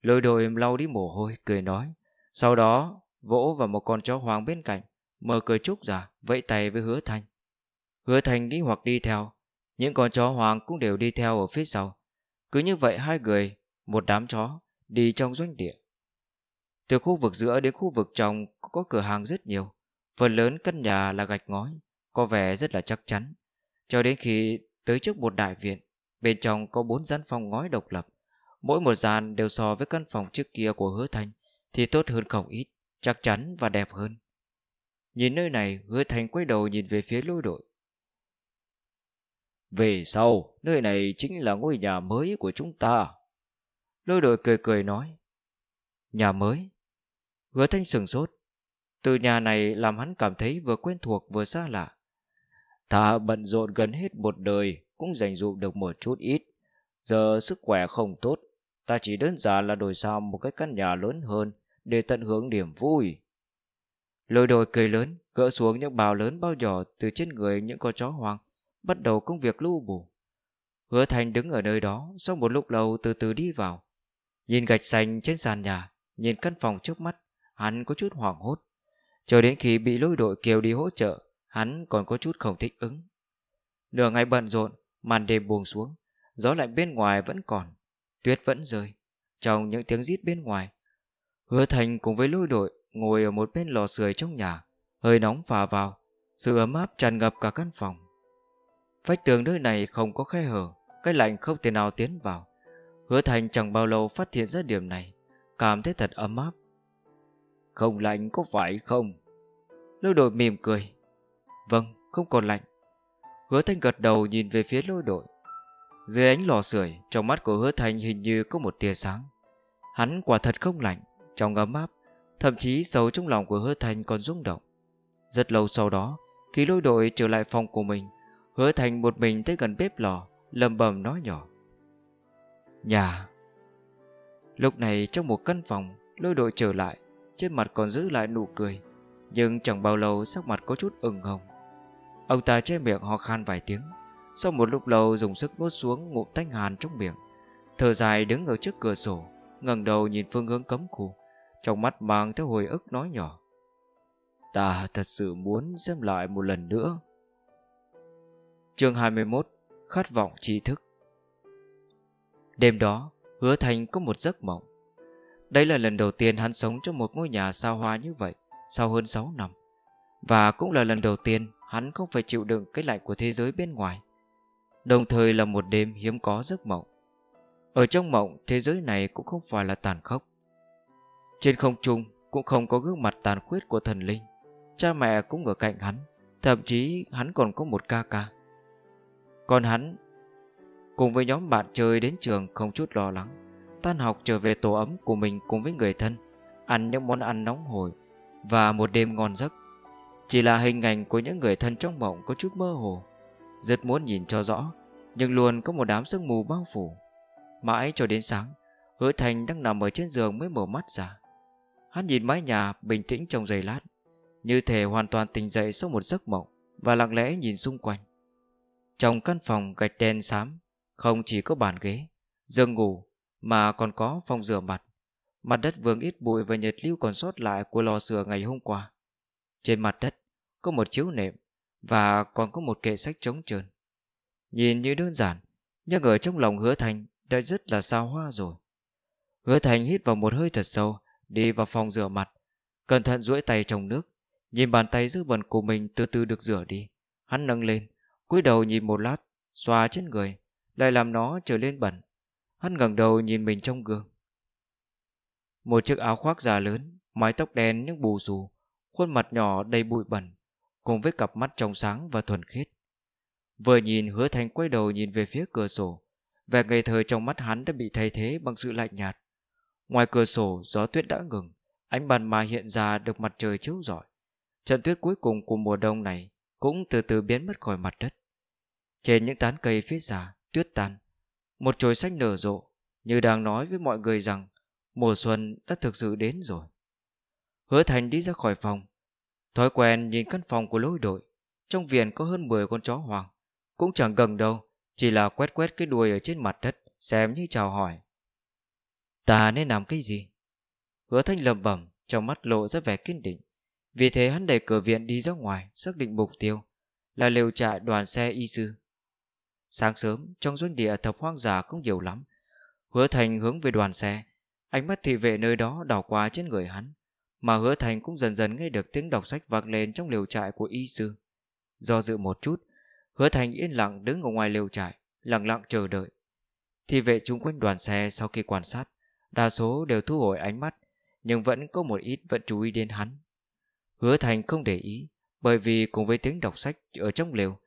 Lôi đồi lau đi mồ hôi Cười nói Sau đó vỗ vào một con chó hoàng bên cạnh Mở cười trúc ra Vẫy tay với hứa thành Hứa thành nghĩ hoặc đi theo Những con chó hoàng cũng đều đi theo ở phía sau Cứ như vậy hai người Một đám chó đi trong doanh địa Từ khu vực giữa đến khu vực trong Có cửa hàng rất nhiều Phần lớn căn nhà là gạch ngói Có vẻ rất là chắc chắn Cho đến khi tới trước một đại viện Bên trong có bốn gian phòng ngói độc lập Mỗi một gian đều so với căn phòng trước kia của hứa thanh Thì tốt hơn không ít Chắc chắn và đẹp hơn Nhìn nơi này hứa thanh quay đầu nhìn về phía lôi đội Về sau Nơi này chính là ngôi nhà mới của chúng ta Lôi đội cười cười nói Nhà mới Hứa thanh sừng sốt Từ nhà này làm hắn cảm thấy vừa quen thuộc vừa xa lạ Ta bận rộn gần hết một đời cũng dành dụm được một chút ít. Giờ sức khỏe không tốt, ta chỉ đơn giản là đổi sang một cái căn nhà lớn hơn để tận hưởng niềm vui. Lôi đồi cười lớn, gỡ xuống những bào lớn bao nhỏ từ trên người những con chó hoang, bắt đầu công việc lưu bù. Hứa Thành đứng ở nơi đó, sau một lúc lâu từ từ đi vào. Nhìn gạch xanh trên sàn nhà, nhìn căn phòng trước mắt, hắn có chút hoảng hốt. Cho đến khi bị lôi đội kêu đi hỗ trợ, hắn còn có chút không thích ứng. Nửa ngày bận rộn, Màn đêm buông xuống, gió lạnh bên ngoài vẫn còn, tuyết vẫn rơi. Trong những tiếng rít bên ngoài, hứa thành cùng với lôi đội ngồi ở một bên lò sưởi trong nhà, hơi nóng phả vào, sự ấm áp tràn ngập cả căn phòng. Vách tường nơi này không có khe hở, cái lạnh không thể nào tiến vào. Hứa thành chẳng bao lâu phát hiện ra điểm này, cảm thấy thật ấm áp. Không lạnh có phải không? Lôi đội mỉm cười. Vâng, không còn lạnh. Hứa Thanh gật đầu nhìn về phía lôi đội Dưới ánh lò sưởi Trong mắt của hứa Thanh hình như có một tia sáng Hắn quả thật không lạnh Trong ấm áp Thậm chí sâu trong lòng của hứa Thanh còn rung động Rất lâu sau đó Khi lôi đội trở lại phòng của mình Hứa Thanh một mình tới gần bếp lò lầm bầm nói nhỏ Nhà Lúc này trong một căn phòng Lôi đội trở lại Trên mặt còn giữ lại nụ cười Nhưng chẳng bao lâu sắc mặt có chút ửng hồng Ông ta che miệng ho khan vài tiếng Sau một lúc lâu dùng sức nuốt xuống ngụm tanh hàn trong miệng Thở dài đứng ở trước cửa sổ ngẩng đầu nhìn phương hướng cấm khu Trong mắt mang theo hồi ức nói nhỏ Ta thật sự muốn xem lại một lần nữa chương 21 Khát vọng tri thức Đêm đó Hứa Thành có một giấc mộng Đây là lần đầu tiên hắn sống trong một ngôi nhà xa hoa như vậy Sau hơn 6 năm Và cũng là lần đầu tiên hắn không phải chịu đựng cái lạnh của thế giới bên ngoài. Đồng thời là một đêm hiếm có giấc mộng. Ở trong mộng, thế giới này cũng không phải là tàn khốc. Trên không trung cũng không có gương mặt tàn khuyết của thần linh. Cha mẹ cũng ở cạnh hắn, thậm chí hắn còn có một ca ca. Còn hắn, cùng với nhóm bạn chơi đến trường không chút lo lắng, tan học trở về tổ ấm của mình cùng với người thân, ăn những món ăn nóng hổi và một đêm ngon giấc. Chỉ là hình ảnh của những người thân trong mộng có chút mơ hồ Rất muốn nhìn cho rõ Nhưng luôn có một đám sương mù bao phủ Mãi cho đến sáng Hứa Thành đang nằm ở trên giường mới mở mắt ra Hắn nhìn mái nhà bình tĩnh trong giây lát Như thể hoàn toàn tỉnh dậy sau một giấc mộng Và lặng lẽ nhìn xung quanh Trong căn phòng gạch đen xám Không chỉ có bàn ghế Giường ngủ Mà còn có phòng rửa mặt Mặt đất vương ít bụi và nhiệt lưu còn sót lại của lò sửa ngày hôm qua trên mặt đất có một chiếu nệm và còn có một kệ sách trống trơn. Nhìn như đơn giản, nhưng ở trong lòng hứa thành đã rất là xa hoa rồi. Hứa thành hít vào một hơi thật sâu, đi vào phòng rửa mặt, cẩn thận duỗi tay trong nước, nhìn bàn tay dư bẩn của mình từ từ được rửa đi. Hắn nâng lên, cúi đầu nhìn một lát, xoa trên người, lại làm nó trở lên bẩn. Hắn ngẩng đầu nhìn mình trong gương. Một chiếc áo khoác già lớn, mái tóc đen những bù xù, khuôn mặt nhỏ đầy bụi bẩn, cùng với cặp mắt trong sáng và thuần khiết. Vừa nhìn hứa thành quay đầu nhìn về phía cửa sổ, vẻ ngây thơ trong mắt hắn đã bị thay thế bằng sự lạnh nhạt. Ngoài cửa sổ, gió tuyết đã ngừng, ánh bàn mà hiện ra được mặt trời chiếu rọi. Trận tuyết cuối cùng của mùa đông này cũng từ từ biến mất khỏi mặt đất. Trên những tán cây phía xa, tuyết tan, một chồi xanh nở rộ, như đang nói với mọi người rằng mùa xuân đã thực sự đến rồi. Hứa Thành đi ra khỏi phòng Thói quen nhìn căn phòng của lối đội Trong viện có hơn 10 con chó hoàng Cũng chẳng gần đâu Chỉ là quét quét cái đuôi ở trên mặt đất Xem như chào hỏi Ta nên làm cái gì Hứa Thành lầm bẩm Trong mắt lộ ra vẻ kiên định Vì thế hắn đẩy cửa viện đi ra ngoài Xác định mục tiêu Là lều trại đoàn xe y sư Sáng sớm trong doanh địa thập hoang giả không nhiều lắm Hứa Thành hướng về đoàn xe Ánh mắt thị vệ nơi đó đảo qua trên người hắn mà hứa thành cũng dần dần nghe được tiếng đọc sách vang lên trong liều trại của y sư. Do dự một chút, hứa thành yên lặng đứng ở ngoài liều trại, lặng lặng chờ đợi. Thì vệ chung quanh đoàn xe sau khi quan sát, đa số đều thu hồi ánh mắt, nhưng vẫn có một ít vẫn chú ý đến hắn. Hứa thành không để ý, bởi vì cùng với tiếng đọc sách ở trong liều,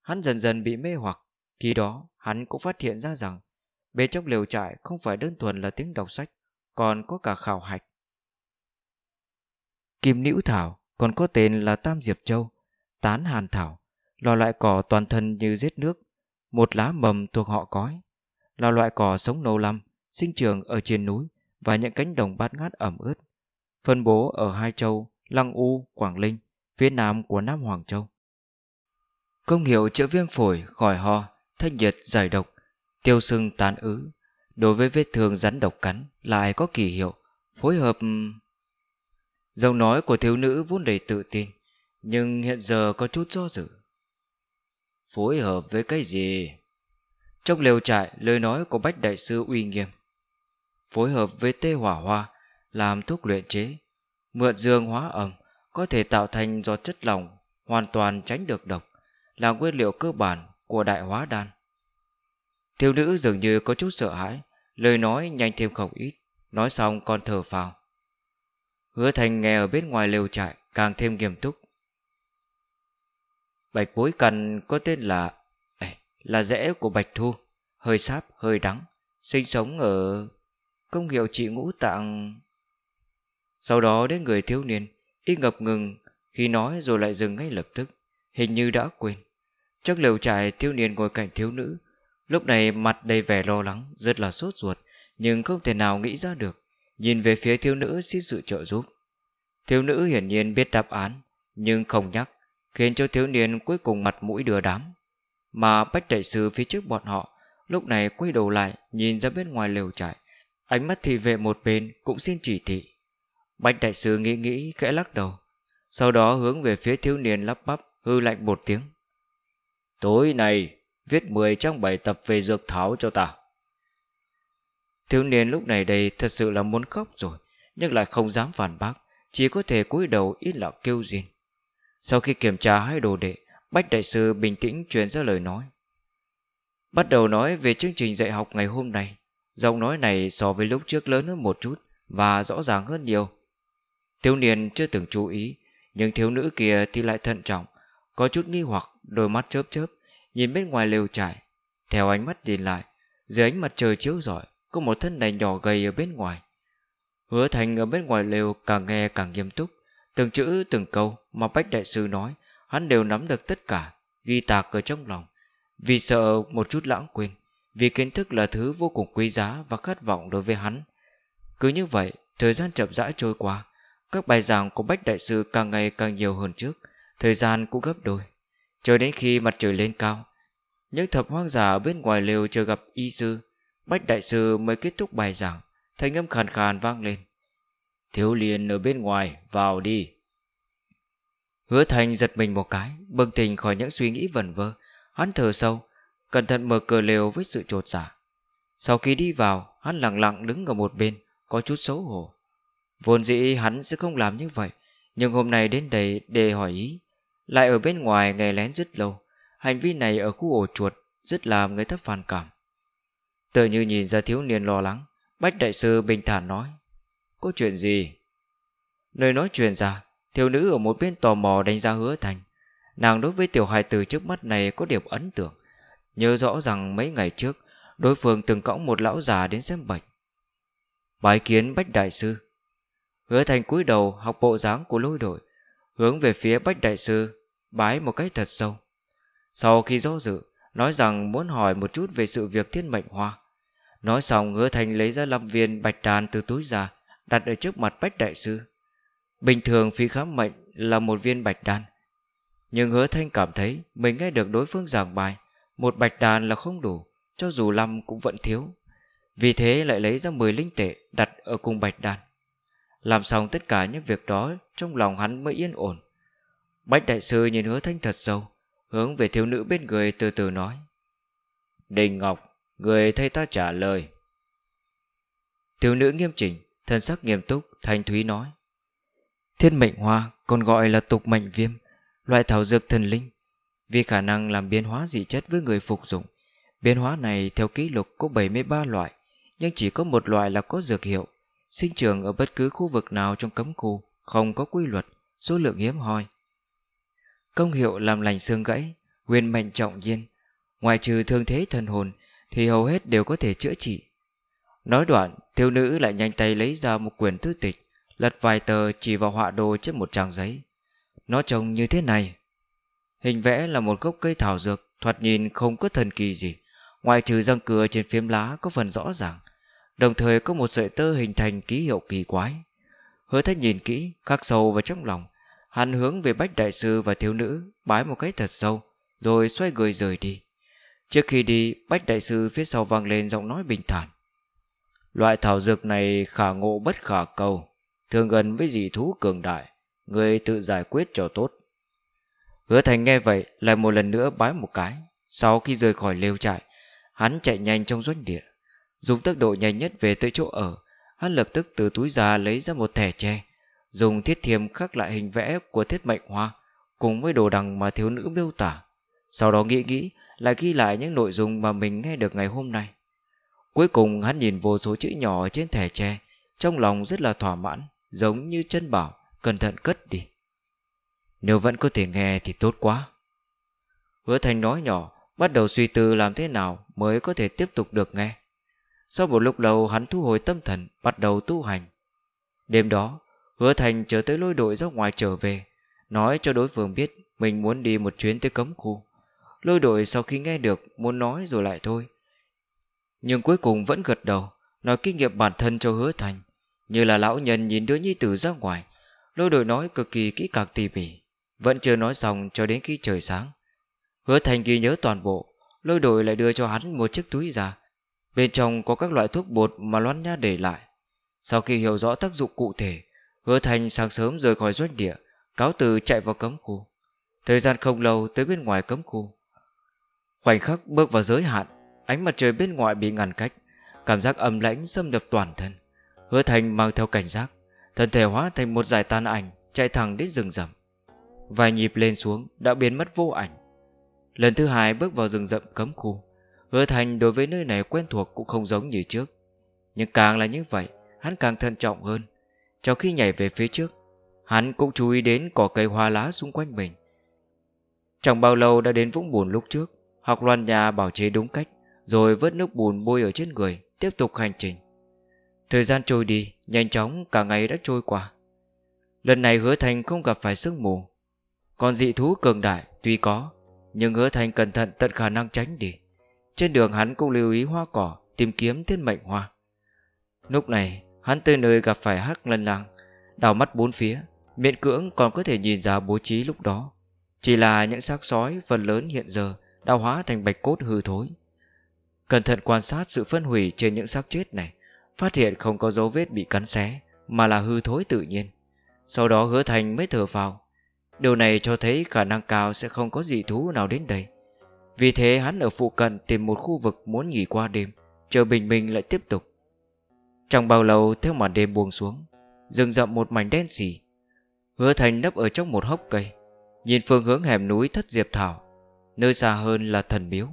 hắn dần dần bị mê hoặc. Khi đó, hắn cũng phát hiện ra rằng, bên trong liều trại không phải đơn thuần là tiếng đọc sách, còn có cả khảo hạch. Kim nữ thảo còn có tên là Tam Diệp Châu, Tán Hàn Thảo, là loại cỏ toàn thân như rết nước, một lá mầm thuộc họ cói, là loại cỏ sống nâu lăm, sinh trưởng ở trên núi và những cánh đồng bát ngát ẩm ướt, phân bố ở hai châu Lăng U, Quảng Linh, phía nam của Nam Hoàng Châu. Công hiệu chữa viêm phổi, khỏi ho, thanh nhiệt, giải độc, tiêu sưng tán ứ, đối với vết thương rắn độc cắn lại có kỳ hiệu, phối hợp Giọng nói của thiếu nữ vốn đầy tự tin Nhưng hiện giờ có chút do dự Phối hợp với cái gì Trong lều trại Lời nói của Bách Đại Sư uy nghiêm Phối hợp với tê hỏa hoa Làm thuốc luyện chế Mượn dương hóa ẩm Có thể tạo thành giọt chất lỏng Hoàn toàn tránh được độc Là nguyên liệu cơ bản của đại hóa đan Thiếu nữ dường như có chút sợ hãi Lời nói nhanh thêm không ít Nói xong còn thở phào Hứa Thành nghe ở bên ngoài lều trại càng thêm nghiêm túc. Bạch bối cằn có tên là là rễ của bạch thu, hơi sáp, hơi đắng, sinh sống ở công hiệu trị ngũ tạng. Sau đó đến người thiếu niên, ít ngập ngừng khi nói rồi lại dừng ngay lập tức, hình như đã quên. Trước lều trại thiếu niên ngồi cạnh thiếu nữ, lúc này mặt đầy vẻ lo lắng, rất là sốt ruột, nhưng không thể nào nghĩ ra được nhìn về phía thiếu nữ xin sự trợ giúp. Thiếu nữ hiển nhiên biết đáp án, nhưng không nhắc, khiến cho thiếu niên cuối cùng mặt mũi đưa đám. Mà bách đại sư phía trước bọn họ, lúc này quay đầu lại nhìn ra bên ngoài lều trại, ánh mắt thì về một bên cũng xin chỉ thị. Bách đại sư nghĩ nghĩ khẽ lắc đầu, sau đó hướng về phía thiếu niên lắp bắp hư lạnh một tiếng. Tối nay, viết 10 trang 7 tập về dược tháo cho ta. Thiếu niên lúc này đây thật sự là muốn khóc rồi, nhưng lại không dám phản bác, chỉ có thể cúi đầu ít lặng kêu riêng. Sau khi kiểm tra hai đồ đệ, Bách Đại Sư bình tĩnh truyền ra lời nói. Bắt đầu nói về chương trình dạy học ngày hôm nay. Giọng nói này so với lúc trước lớn hơn một chút và rõ ràng hơn nhiều. Thiếu niên chưa từng chú ý, nhưng thiếu nữ kia thì lại thận trọng, có chút nghi hoặc, đôi mắt chớp chớp, nhìn bên ngoài lều trải. Theo ánh mắt nhìn lại, dưới ánh mặt trời chiếu rọi, có một thân này nhỏ gầy ở bên ngoài Hứa Thành ở bên ngoài lều càng nghe càng nghiêm túc Từng chữ từng câu mà Bách Đại Sư nói Hắn đều nắm được tất cả Ghi tạc ở trong lòng Vì sợ một chút lãng quên Vì kiến thức là thứ vô cùng quý giá và khát vọng đối với hắn Cứ như vậy Thời gian chậm rãi trôi qua Các bài giảng của Bách Đại Sư càng ngày càng nhiều hơn trước Thời gian cũng gấp đôi Cho đến khi mặt trời lên cao Những thập hoang giả bên ngoài lều chờ gặp y sư Bách Đại Sư mới kết thúc bài giảng, thanh âm khàn khàn vang lên. Thiếu liền ở bên ngoài, vào đi. Hứa Thành giật mình một cái, bừng tỉnh khỏi những suy nghĩ vẩn vơ. Hắn thở sâu, cẩn thận mở cửa lều với sự trột giả. Dạ. Sau khi đi vào, hắn lặng lặng đứng ở một bên, có chút xấu hổ. Vốn dĩ hắn sẽ không làm như vậy, nhưng hôm nay đến đây để hỏi ý. Lại ở bên ngoài nghe lén rất lâu, hành vi này ở khu ổ chuột rất làm người thấp phản cảm. Tờ như nhìn ra thiếu niên lo lắng Bách đại sư bình thản nói Có chuyện gì Nơi nói chuyện ra Thiếu nữ ở một bên tò mò đánh giá hứa thành Nàng đối với tiểu hài từ trước mắt này có điểm ấn tượng Nhớ rõ rằng mấy ngày trước Đối phương từng cõng một lão già đến xem bệnh Bái kiến Bách Đại Sư Hứa thành cúi đầu học bộ dáng của lôi đội Hướng về phía Bách Đại Sư Bái một cách thật sâu Sau khi do dự Nói rằng muốn hỏi một chút về sự việc thiên mệnh hoa Nói xong hứa thành lấy ra 5 viên bạch đàn từ túi ra, đặt ở trước mặt bách đại sư. Bình thường phi khám mệnh là một viên bạch đàn. Nhưng hứa thanh cảm thấy mình nghe được đối phương giảng bài, một bạch đàn là không đủ, cho dù lăm cũng vẫn thiếu. Vì thế lại lấy ra 10 linh tệ đặt ở cùng bạch đàn. Làm xong tất cả những việc đó trong lòng hắn mới yên ổn. Bách đại sư nhìn hứa thanh thật sâu, hướng về thiếu nữ bên người từ từ nói. Đình Ngọc, Người thay ta trả lời Thiếu nữ nghiêm chỉnh Thân sắc nghiêm túc Thanh Thúy nói Thiên mệnh hoa còn gọi là tục mệnh viêm Loại thảo dược thần linh Vì khả năng làm biến hóa dị chất với người phục dụng Biến hóa này theo kỷ lục có 73 loại Nhưng chỉ có một loại là có dược hiệu Sinh trưởng ở bất cứ khu vực nào trong cấm khu Không có quy luật Số lượng hiếm hoi Công hiệu làm lành xương gãy Huyền mệnh trọng nhiên Ngoài trừ thương thế thần hồn thì hầu hết đều có thể chữa trị. Nói đoạn, thiếu nữ lại nhanh tay lấy ra một quyển thư tịch, lật vài tờ chỉ vào họa đồ trên một trang giấy. Nó trông như thế này. Hình vẽ là một gốc cây thảo dược, thoạt nhìn không có thần kỳ gì, ngoài trừ răng cưa trên phiếm lá có phần rõ ràng, đồng thời có một sợi tơ hình thành ký hiệu kỳ quái. Hứa thách nhìn kỹ, khắc sâu vào trong lòng, hắn hướng về bách đại sư và thiếu nữ, bái một cái thật sâu, rồi xoay người rời đi. Trước khi đi, Bách Đại Sư phía sau vang lên giọng nói bình thản. Loại thảo dược này khả ngộ bất khả cầu, thường gần với dị thú cường đại, người tự giải quyết cho tốt. Hứa Thành nghe vậy lại một lần nữa bái một cái. Sau khi rời khỏi lều trại, hắn chạy nhanh trong doanh địa. Dùng tốc độ nhanh nhất về tới chỗ ở, hắn lập tức từ túi ra lấy ra một thẻ tre, dùng thiết thiềm khắc lại hình vẽ của thiết mệnh hoa cùng với đồ đằng mà thiếu nữ miêu tả. Sau đó nghĩ nghĩ, lại ghi lại những nội dung mà mình nghe được ngày hôm nay. Cuối cùng hắn nhìn vô số chữ nhỏ trên thẻ tre, trong lòng rất là thỏa mãn, giống như chân bảo, cẩn thận cất đi. Nếu vẫn có thể nghe thì tốt quá. Hứa Thành nói nhỏ, bắt đầu suy tư làm thế nào mới có thể tiếp tục được nghe. Sau một lúc lâu hắn thu hồi tâm thần, bắt đầu tu hành. Đêm đó, Hứa Thành chờ tới lôi đội ra ngoài trở về, nói cho đối phương biết mình muốn đi một chuyến tới cấm khu. Lôi đội sau khi nghe được muốn nói rồi lại thôi. Nhưng cuối cùng vẫn gật đầu, nói kinh nghiệm bản thân cho hứa thành. Như là lão nhân nhìn đứa nhi tử ra ngoài, lôi đội nói cực kỳ kỹ càng tỉ mỉ. Vẫn chưa nói xong cho đến khi trời sáng. Hứa thành ghi nhớ toàn bộ, lôi đội lại đưa cho hắn một chiếc túi ra. Bên trong có các loại thuốc bột mà loan nha để lại. Sau khi hiểu rõ tác dụng cụ thể, hứa thành sáng sớm rời khỏi doanh địa, cáo từ chạy vào cấm khu. Thời gian không lâu tới bên ngoài cấm khu Khoảnh khắc bước vào giới hạn, ánh mặt trời bên ngoài bị ngăn cách, cảm giác âm lãnh xâm nhập toàn thân. Hứa Thành mang theo cảnh giác, thân thể hóa thành một dải tan ảnh chạy thẳng đến rừng rậm. Vài nhịp lên xuống đã biến mất vô ảnh. Lần thứ hai bước vào rừng rậm cấm khu, Hứa Thành đối với nơi này quen thuộc cũng không giống như trước. Nhưng càng là như vậy, hắn càng thận trọng hơn. Trong khi nhảy về phía trước, hắn cũng chú ý đến cỏ cây hoa lá xung quanh mình. Chẳng bao lâu đã đến vũng bùn lúc trước, Học loan nhà bảo chế đúng cách Rồi vớt nước bùn bôi ở trên người Tiếp tục hành trình Thời gian trôi đi Nhanh chóng cả ngày đã trôi qua Lần này hứa thành không gặp phải sương mù Còn dị thú cường đại tuy có Nhưng hứa thành cẩn thận tận khả năng tránh đi Trên đường hắn cũng lưu ý hoa cỏ Tìm kiếm thiên mệnh hoa Lúc này hắn từ nơi gặp phải hắc lân lang Đào mắt bốn phía miệng cưỡng còn có thể nhìn ra bố trí lúc đó Chỉ là những xác sói phần lớn hiện giờ đã hóa thành bạch cốt hư thối. Cẩn thận quan sát sự phân hủy trên những xác chết này, phát hiện không có dấu vết bị cắn xé, mà là hư thối tự nhiên. Sau đó hứa thành mới thở vào. Điều này cho thấy khả năng cao sẽ không có dị thú nào đến đây. Vì thế hắn ở phụ cận tìm một khu vực muốn nghỉ qua đêm, chờ bình minh lại tiếp tục. Trong bao lâu theo màn đêm buông xuống, rừng rậm một mảnh đen xỉ. Hứa thành nấp ở trong một hốc cây, nhìn phương hướng hẻm núi thất diệp thảo, Nơi xa hơn là thần miếu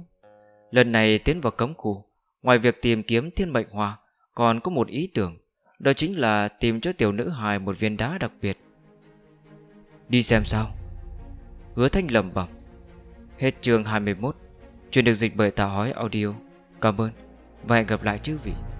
Lần này tiến vào cấm khu Ngoài việc tìm kiếm thiên mệnh hoa Còn có một ý tưởng Đó chính là tìm cho tiểu nữ hài một viên đá đặc biệt Đi xem sao Hứa thanh lầm bẩm Hết chương 21 Chuyện được dịch bởi tà hói audio Cảm ơn Và hẹn gặp lại chư vị